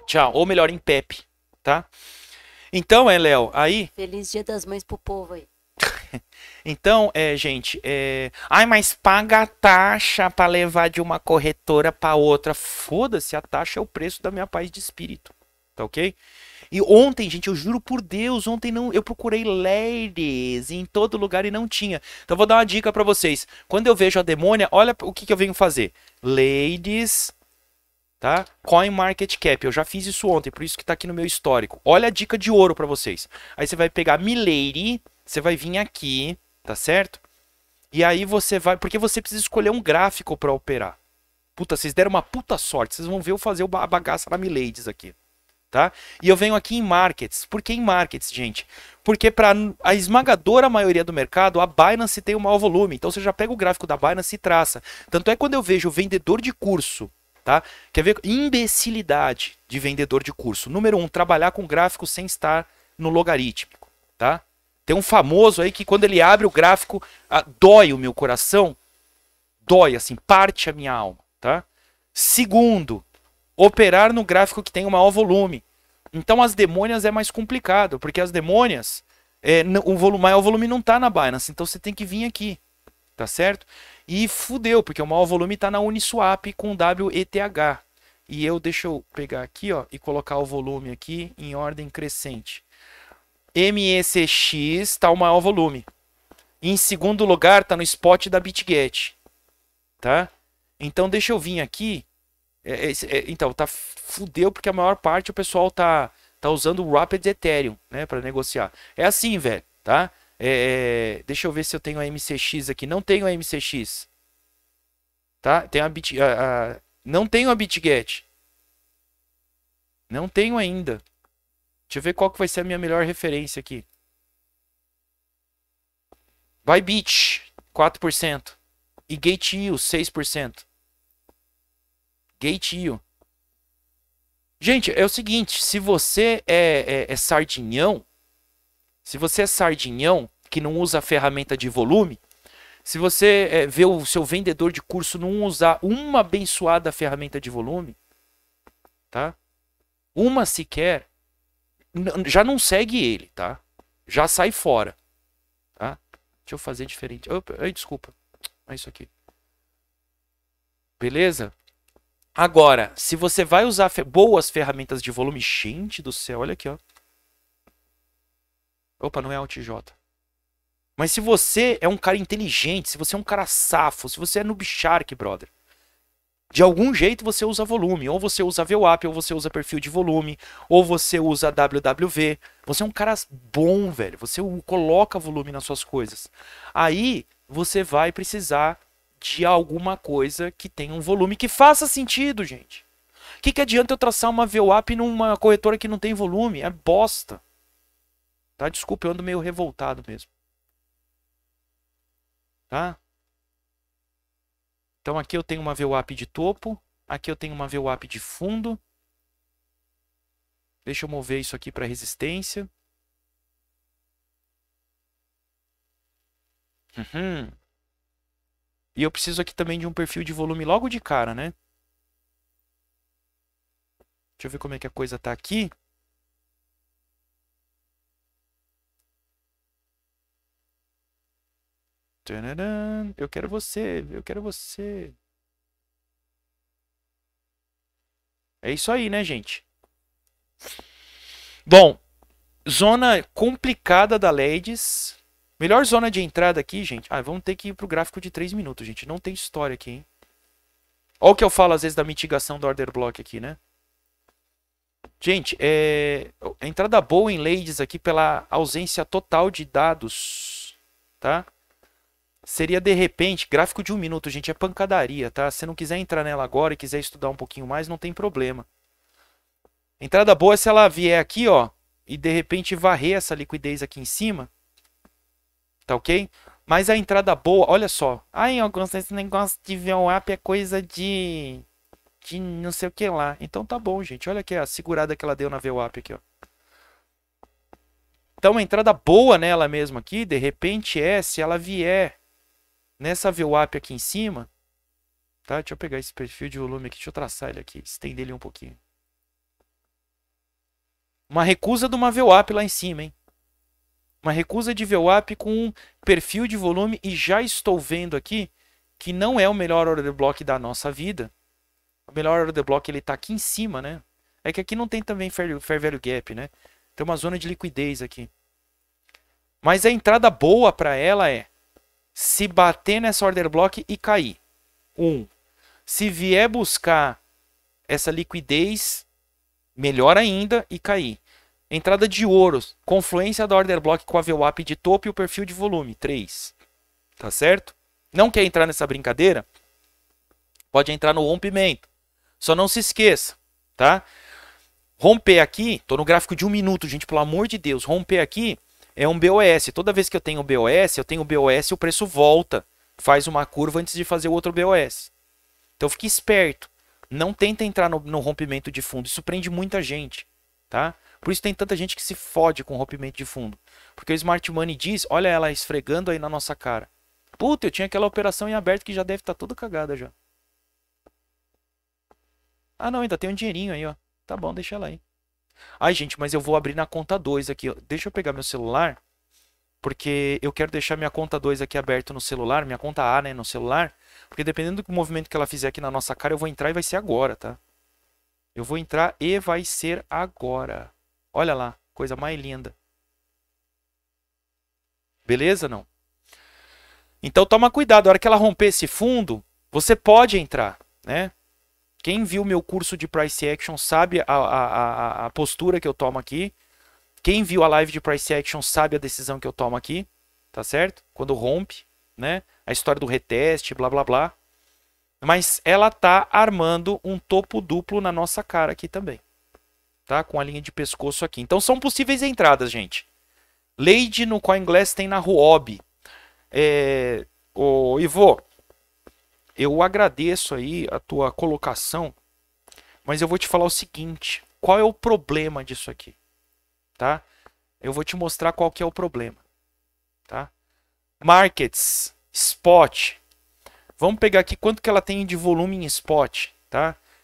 Tchau. Ou melhor, em Pepe, tá? Então, é, Léo, aí. Feliz Dia das Mães pro povo aí. então, é, gente, é... ai, mas paga a taxa para levar de uma corretora para outra. Foda-se, a taxa é o preço da minha paz de espírito tá ok? E ontem, gente, eu juro por Deus, ontem não, eu procurei ladies em todo lugar e não tinha. Então vou dar uma dica para vocês. Quando eu vejo a demônia, olha o que, que eu venho fazer. Ladies, tá? Coin Market Cap. Eu já fiz isso ontem, por isso que tá aqui no meu histórico. Olha a dica de ouro para vocês. Aí você vai pegar Milady, você vai vir aqui, tá certo? E aí você vai, porque você precisa escolher um gráfico para operar. Puta, vocês deram uma puta sorte. Vocês vão ver eu fazer a bagaça na Milades aqui tá? E eu venho aqui em markets. Por que em markets, gente? Porque para a esmagadora maioria do mercado, a Binance tem um mau volume. Então você já pega o gráfico da Binance e traça. Tanto é quando eu vejo o vendedor de curso tá? Quer ver? Imbecilidade de vendedor de curso. Número um, trabalhar com gráfico sem estar no logarítmico, tá? Tem um famoso aí que quando ele abre o gráfico, dói o meu coração, dói assim, parte a minha alma, tá? Segundo, operar no gráfico que tem o maior volume. Então as demônias é mais complicado, porque as demônias, é, o volume, maior volume não está na Binance, então você tem que vir aqui, tá certo? E fudeu, porque o maior volume está na Uniswap com WETH. E eu, deixa eu pegar aqui, ó, e colocar o volume aqui em ordem crescente. MECX está o maior volume. Em segundo lugar, está no spot da BitGet, tá? Então deixa eu vir aqui é, é, é, então, tá fudeu porque a maior parte o pessoal tá, tá usando o Rapid Ethereum, né, para negociar. É assim, velho, tá? É, é, deixa eu ver se eu tenho a MCX aqui. Não tenho a MCX. Tá? Tem a, Bit, a, a não tenho a BitGet. Não tenho ainda. Deixa eu ver qual que vai ser a minha melhor referência aqui. Bybit, 4%. E GateIO, 6% gateio. Gente, é o seguinte, se você é, é, é sardinhão, se você é sardinhão que não usa a ferramenta de volume, se você é, vê o seu vendedor de curso não usar uma abençoada ferramenta de volume, tá? Uma sequer, já não segue ele, tá? Já sai fora, tá? Deixa eu fazer diferente. Opa, ai, desculpa. É isso aqui. Beleza? Agora, se você vai usar fe boas ferramentas de volume, gente do céu, olha aqui, ó. Opa, não é Alt J. Mas se você é um cara inteligente, se você é um cara safo, se você é noob shark, brother, de algum jeito você usa volume. Ou você usa VWAP, ou você usa perfil de volume, ou você usa WWV. Você é um cara bom, velho. Você coloca volume nas suas coisas. Aí você vai precisar de alguma coisa que tenha um volume que faça sentido, gente. O que, que adianta eu traçar uma VWAP numa corretora que não tem volume? É bosta. Tá? Desculpa, eu ando meio revoltado mesmo. Tá? Então aqui eu tenho uma VWAP de topo, aqui eu tenho uma VWAP de fundo. Deixa eu mover isso aqui para resistência. Uhum. E eu preciso aqui também de um perfil de volume logo de cara, né? Deixa eu ver como é que a coisa tá aqui. Eu quero você, eu quero você. É isso aí, né, gente? Bom, zona complicada da LEDs. Melhor zona de entrada aqui, gente. Ah, vamos ter que ir pro gráfico de 3 minutos, gente. Não tem história aqui, hein? Olha o que eu falo às vezes da mitigação do order block aqui, né? Gente, é... a entrada boa em ladies aqui pela ausência total de dados, tá? Seria de repente, gráfico de um minuto, gente, é pancadaria, tá? Se não quiser entrar nela agora e quiser estudar um pouquinho mais, não tem problema. Entrada boa é se ela vier aqui, ó, e de repente varrer essa liquidez aqui em cima tá ok? Mas a entrada boa, olha só. Ai, Augusto, desse negócio de app, é coisa de. de não sei o que lá. Então tá bom, gente. Olha aqui a segurada que ela deu na VWAP aqui, ó. Então a entrada boa nela mesmo aqui, de repente é se ela vier nessa VWAP aqui em cima. Tá? Deixa eu pegar esse perfil de volume aqui, deixa eu traçar ele aqui, estender ele um pouquinho. Uma recusa de uma VWAP lá em cima, hein? Uma recusa de VWAP com um perfil de volume e já estou vendo aqui que não é o melhor order block da nossa vida. O melhor order block ele está aqui em cima, né? É que aqui não tem também fair, fair value gap, né? Tem uma zona de liquidez aqui. Mas a entrada boa para ela é se bater nessa order block e cair. Um. Se vier buscar essa liquidez, melhor ainda e cair. Entrada de ouros, confluência da order block com a VWAP de topo e o perfil de volume, 3. Tá certo? Não quer entrar nessa brincadeira? Pode entrar no rompimento. Só não se esqueça, tá? Romper aqui, tô no gráfico de um minuto, gente, pelo amor de Deus. Romper aqui é um BOS. Toda vez que eu tenho BOS, eu tenho BOS e o preço volta. Faz uma curva antes de fazer o outro BOS. Então fique esperto. Não tenta entrar no, no rompimento de fundo. Isso prende muita gente, tá? Por isso tem tanta gente que se fode com rompimento de fundo. Porque o smart money diz, olha ela esfregando aí na nossa cara. Puta, eu tinha aquela operação em aberto que já deve estar tá toda cagada já. Ah não, ainda tem um dinheirinho aí, ó. Tá bom, deixa ela aí. Ai, gente, mas eu vou abrir na conta 2 aqui. Deixa eu pegar meu celular. Porque eu quero deixar minha conta 2 aqui aberta no celular. Minha conta A, né, no celular. Porque dependendo do movimento que ela fizer aqui na nossa cara, eu vou entrar e vai ser agora, tá? Eu vou entrar e vai ser agora. Olha lá, coisa mais linda. Beleza não? Então toma cuidado, a hora que ela romper esse fundo, você pode entrar, né? Quem viu meu curso de Price Action sabe a, a, a, a postura que eu tomo aqui. Quem viu a live de Price Action sabe a decisão que eu tomo aqui, tá certo? Quando rompe, né? A história do reteste, blá blá blá. Mas ela tá armando um topo duplo na nossa cara aqui também tá? Com a linha de pescoço aqui. Então são possíveis entradas, gente. Lady no Coinglass tem na Ruob. É, o Ivo, eu agradeço aí a tua colocação, mas eu vou te falar o seguinte, qual é o problema disso aqui, tá? Eu vou te mostrar qual que é o problema, tá? Markets, spot. Vamos pegar aqui quanto que ela tem de volume em spot, tá?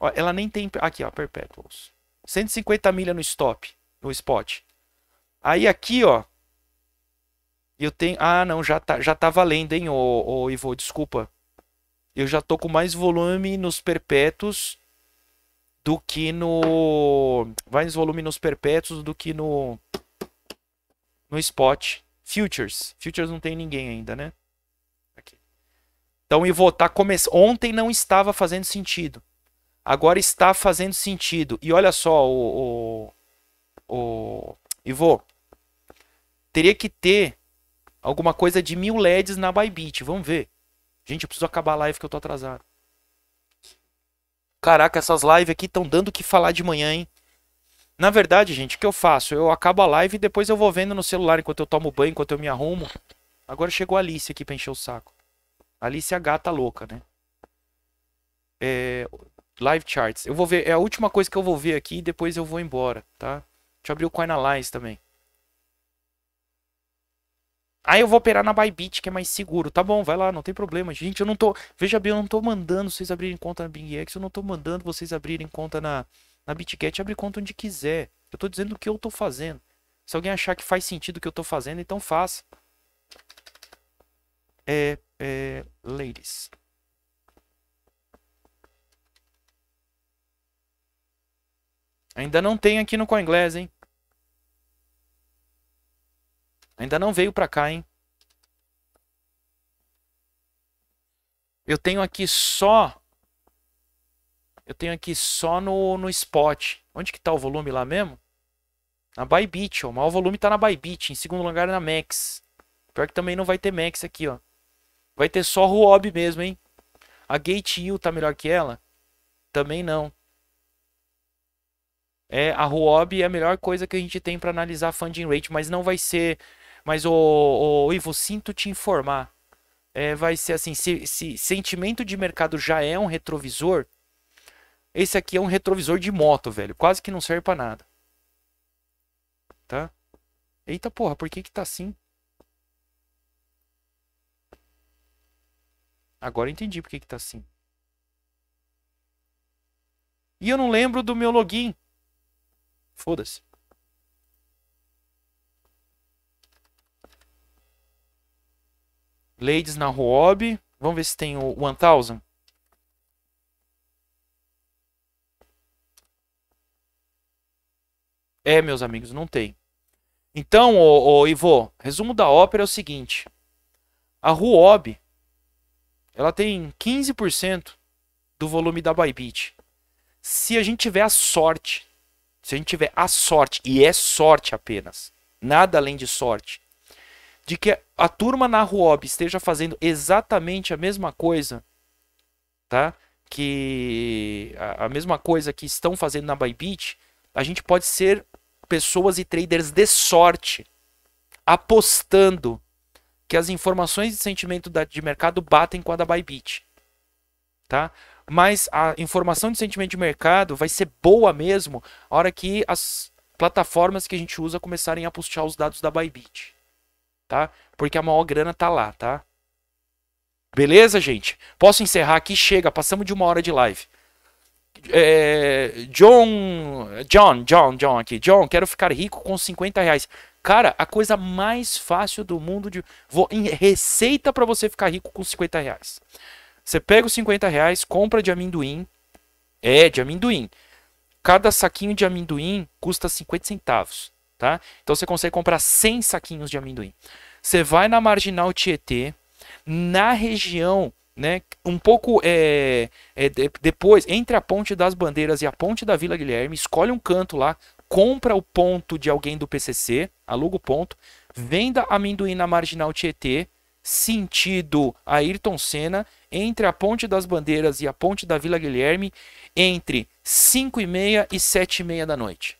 Ó, ela nem tem. Aqui, ó, perpetuals. 150 milha no stop, no spot. Aí aqui, ó. Eu tenho. Ah, não, já tá, já tá valendo, hein, ô, ô Ivo, desculpa. Eu já tô com mais volume nos perpétuos do que no. Mais volume nos perpétuos do que no. No spot. Futures. Futures não tem ninguém ainda, né? Aqui. Então, Ivo, tá ontem não estava fazendo sentido agora está fazendo sentido. E olha só, o, o, o Ivo, teria que ter alguma coisa de mil LEDs na Bybit. Vamos ver. Gente, eu preciso acabar a live que eu tô atrasado. Caraca, essas lives aqui estão dando o que falar de manhã, hein? Na verdade, gente, o que eu faço? Eu acabo a live e depois eu vou vendo no celular enquanto eu tomo banho, enquanto eu me arrumo. Agora chegou a Alice aqui pra encher o saco. Alice é a gata louca, né? É... Live Charts. Eu vou ver, é a última coisa que eu vou ver aqui e depois eu vou embora, tá? Deixa eu abrir o Coin também. Aí ah, eu vou operar na Bybit, que é mais seguro. Tá bom, vai lá, não tem problema. Gente, eu não tô... Veja bem, eu não tô mandando vocês abrirem conta na BingX. Eu não tô mandando vocês abrirem conta na, na BitGet. Abre conta onde quiser. Eu tô dizendo o que eu tô fazendo. Se alguém achar que faz sentido o que eu tô fazendo, então faça. É, é... Ladies. Ainda não tem aqui no Coinglés, hein? Ainda não veio para cá, hein? Eu tenho aqui só. Eu tenho aqui só no, no spot. Onde que tá o volume lá mesmo? Na Bybit, ó. O maior volume tá na Bybit. Em segundo lugar na Max. Pior que também não vai ter Max aqui, ó. Vai ter só Huobi mesmo, hein? A Gate U tá melhor que ela? Também não é, a Huobi é a melhor coisa que a gente tem para analisar funding rate, mas não vai ser. Mas, o, o Ivo, sinto te informar. É, vai ser assim: se, se sentimento de mercado já é um retrovisor, esse aqui é um retrovisor de moto, velho. Quase que não serve para nada. Tá? Eita porra, por que que tá assim? Agora eu entendi por que que tá assim. E eu não lembro do meu login. Foda-se. Ladies na Huobi. Vamos ver se tem o 1000. É, meus amigos, não tem. Então, ô, ô, Ivo, resumo da ópera é o seguinte. A Huobi, ela tem 15% do volume da Bybit. Se a gente tiver a sorte se a gente tiver a sorte, e é sorte apenas, nada além de sorte, de que a turma na Ruob esteja fazendo exatamente a mesma coisa, tá? Que a, a mesma coisa que estão fazendo na Bybit, a gente pode ser pessoas e traders de sorte, apostando que as informações de sentimento da, de mercado batem com a da Bybit, tá? mas a informação de sentimento de mercado vai ser boa mesmo a hora que as plataformas que a gente usa começarem a puxar os dados da Bybit, tá? Porque a maior grana tá lá, tá? Beleza, gente? Posso encerrar aqui? Chega, passamos de uma hora de live. É, John, John, John, John aqui. John, quero ficar rico com 50 reais. Cara, a coisa mais fácil do mundo de vou em receita para você ficar rico com 50 reais. Você pega os 50 reais, compra de amendoim. É, de amendoim. Cada saquinho de amendoim custa 50 centavos, tá? Então você consegue comprar 100 saquinhos de amendoim. Você vai na Marginal Tietê, na região, né, um pouco é, é, depois, entre a Ponte das Bandeiras e a Ponte da Vila Guilherme, escolhe um canto lá, compra o ponto de alguém do PCC, aluga o ponto, venda amendoim na Marginal Tietê, sentido Ayrton Senna, entre a Ponte das Bandeiras e a Ponte da Vila Guilherme entre 5 e meia e 7 e meia da noite.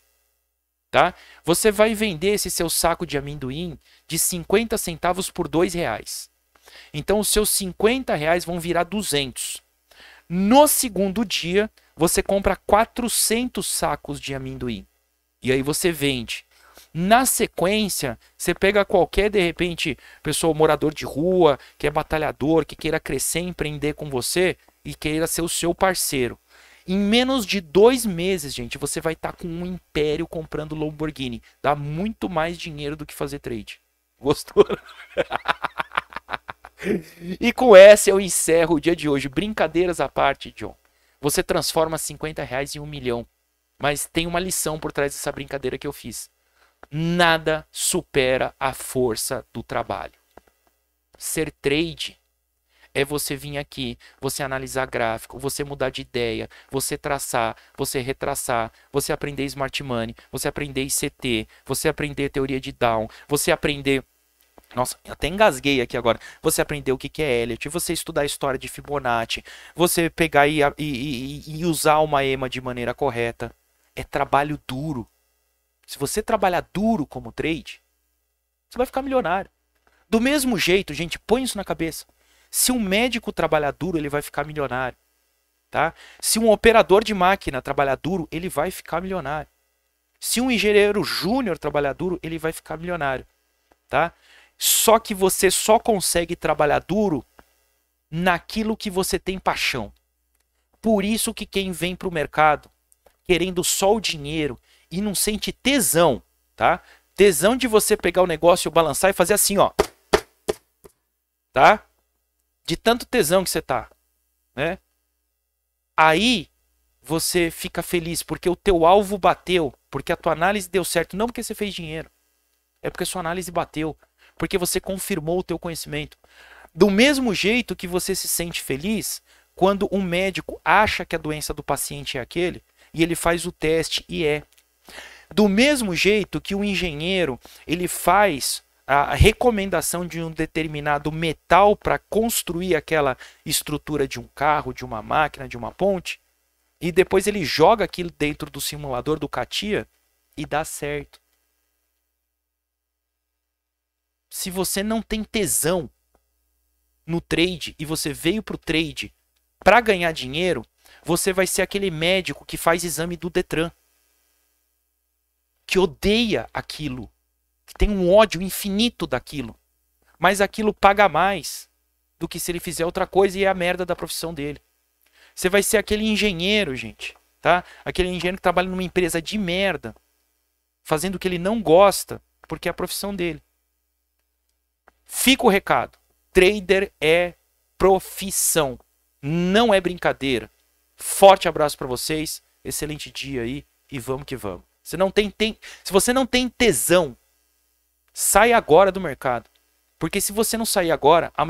Tá? Você vai vender esse seu saco de amendoim de 50 centavos por 2 reais. Então os seus 50 reais vão virar 200. No segundo dia, você compra 400 sacos de amendoim. E aí você vende na sequência, você pega qualquer, de repente, pessoa, morador de rua, que é batalhador, que queira crescer, empreender com você e queira ser o seu parceiro. Em menos de dois meses, gente, você vai estar tá com um império comprando Lamborghini. Dá muito mais dinheiro do que fazer trade. Gostou? e com essa eu encerro o dia de hoje. Brincadeiras à parte, John. Você transforma 50 reais em um milhão. Mas tem uma lição por trás dessa brincadeira que eu fiz. Nada supera a força do trabalho. Ser trade é você vir aqui, você analisar gráfico, você mudar de ideia, você traçar, você retraçar, você aprender smart money, você aprender ICT, você aprender teoria de down, você aprender nossa, até engasguei aqui agora. Você aprender o que, que é Elliot, você estudar a história de Fibonacci, você pegar e, e, e, e usar uma EMA de maneira correta. É trabalho duro. Se você trabalhar duro como trade, você vai ficar milionário. Do mesmo jeito, gente, põe isso na cabeça. Se um médico trabalhar duro, ele vai ficar milionário. Tá? Se um operador de máquina trabalhar duro, ele vai ficar milionário. Se um engenheiro júnior trabalhar duro, ele vai ficar milionário. Tá? Só que você só consegue trabalhar duro naquilo que você tem paixão. Por isso que quem vem para o mercado querendo só o dinheiro, e não sente tesão, tá? Tesão de você pegar o negócio, balançar e fazer assim, ó. Tá? De tanto tesão que você tá, né? Aí você fica feliz porque o teu alvo bateu, porque a tua análise deu certo, não porque você fez dinheiro. É porque a sua análise bateu, porque você confirmou o teu conhecimento. Do mesmo jeito que você se sente feliz quando um médico acha que a doença do paciente é aquele e ele faz o teste e é. Do mesmo jeito que o engenheiro ele faz a recomendação de um determinado metal para construir aquela estrutura de um carro, de uma máquina, de uma ponte, e depois ele joga aquilo dentro do simulador do Katia e dá certo. Se você não tem tesão no trade e você veio para o trade para ganhar dinheiro, você vai ser aquele médico que faz exame do Detran que odeia aquilo, que tem um ódio infinito daquilo, mas aquilo paga mais do que se ele fizer outra coisa e é a merda da profissão dele. Você vai ser aquele engenheiro, gente, tá? Aquele engenheiro que trabalha numa empresa de merda, fazendo o que ele não gosta, porque é a profissão dele. Fica o recado. Trader é profissão, não é brincadeira. Forte abraço para vocês, excelente dia aí e vamos que vamos. Você não tem, tem, se você não tem tesão, sai agora do mercado. Porque se você não sair agora, amanhã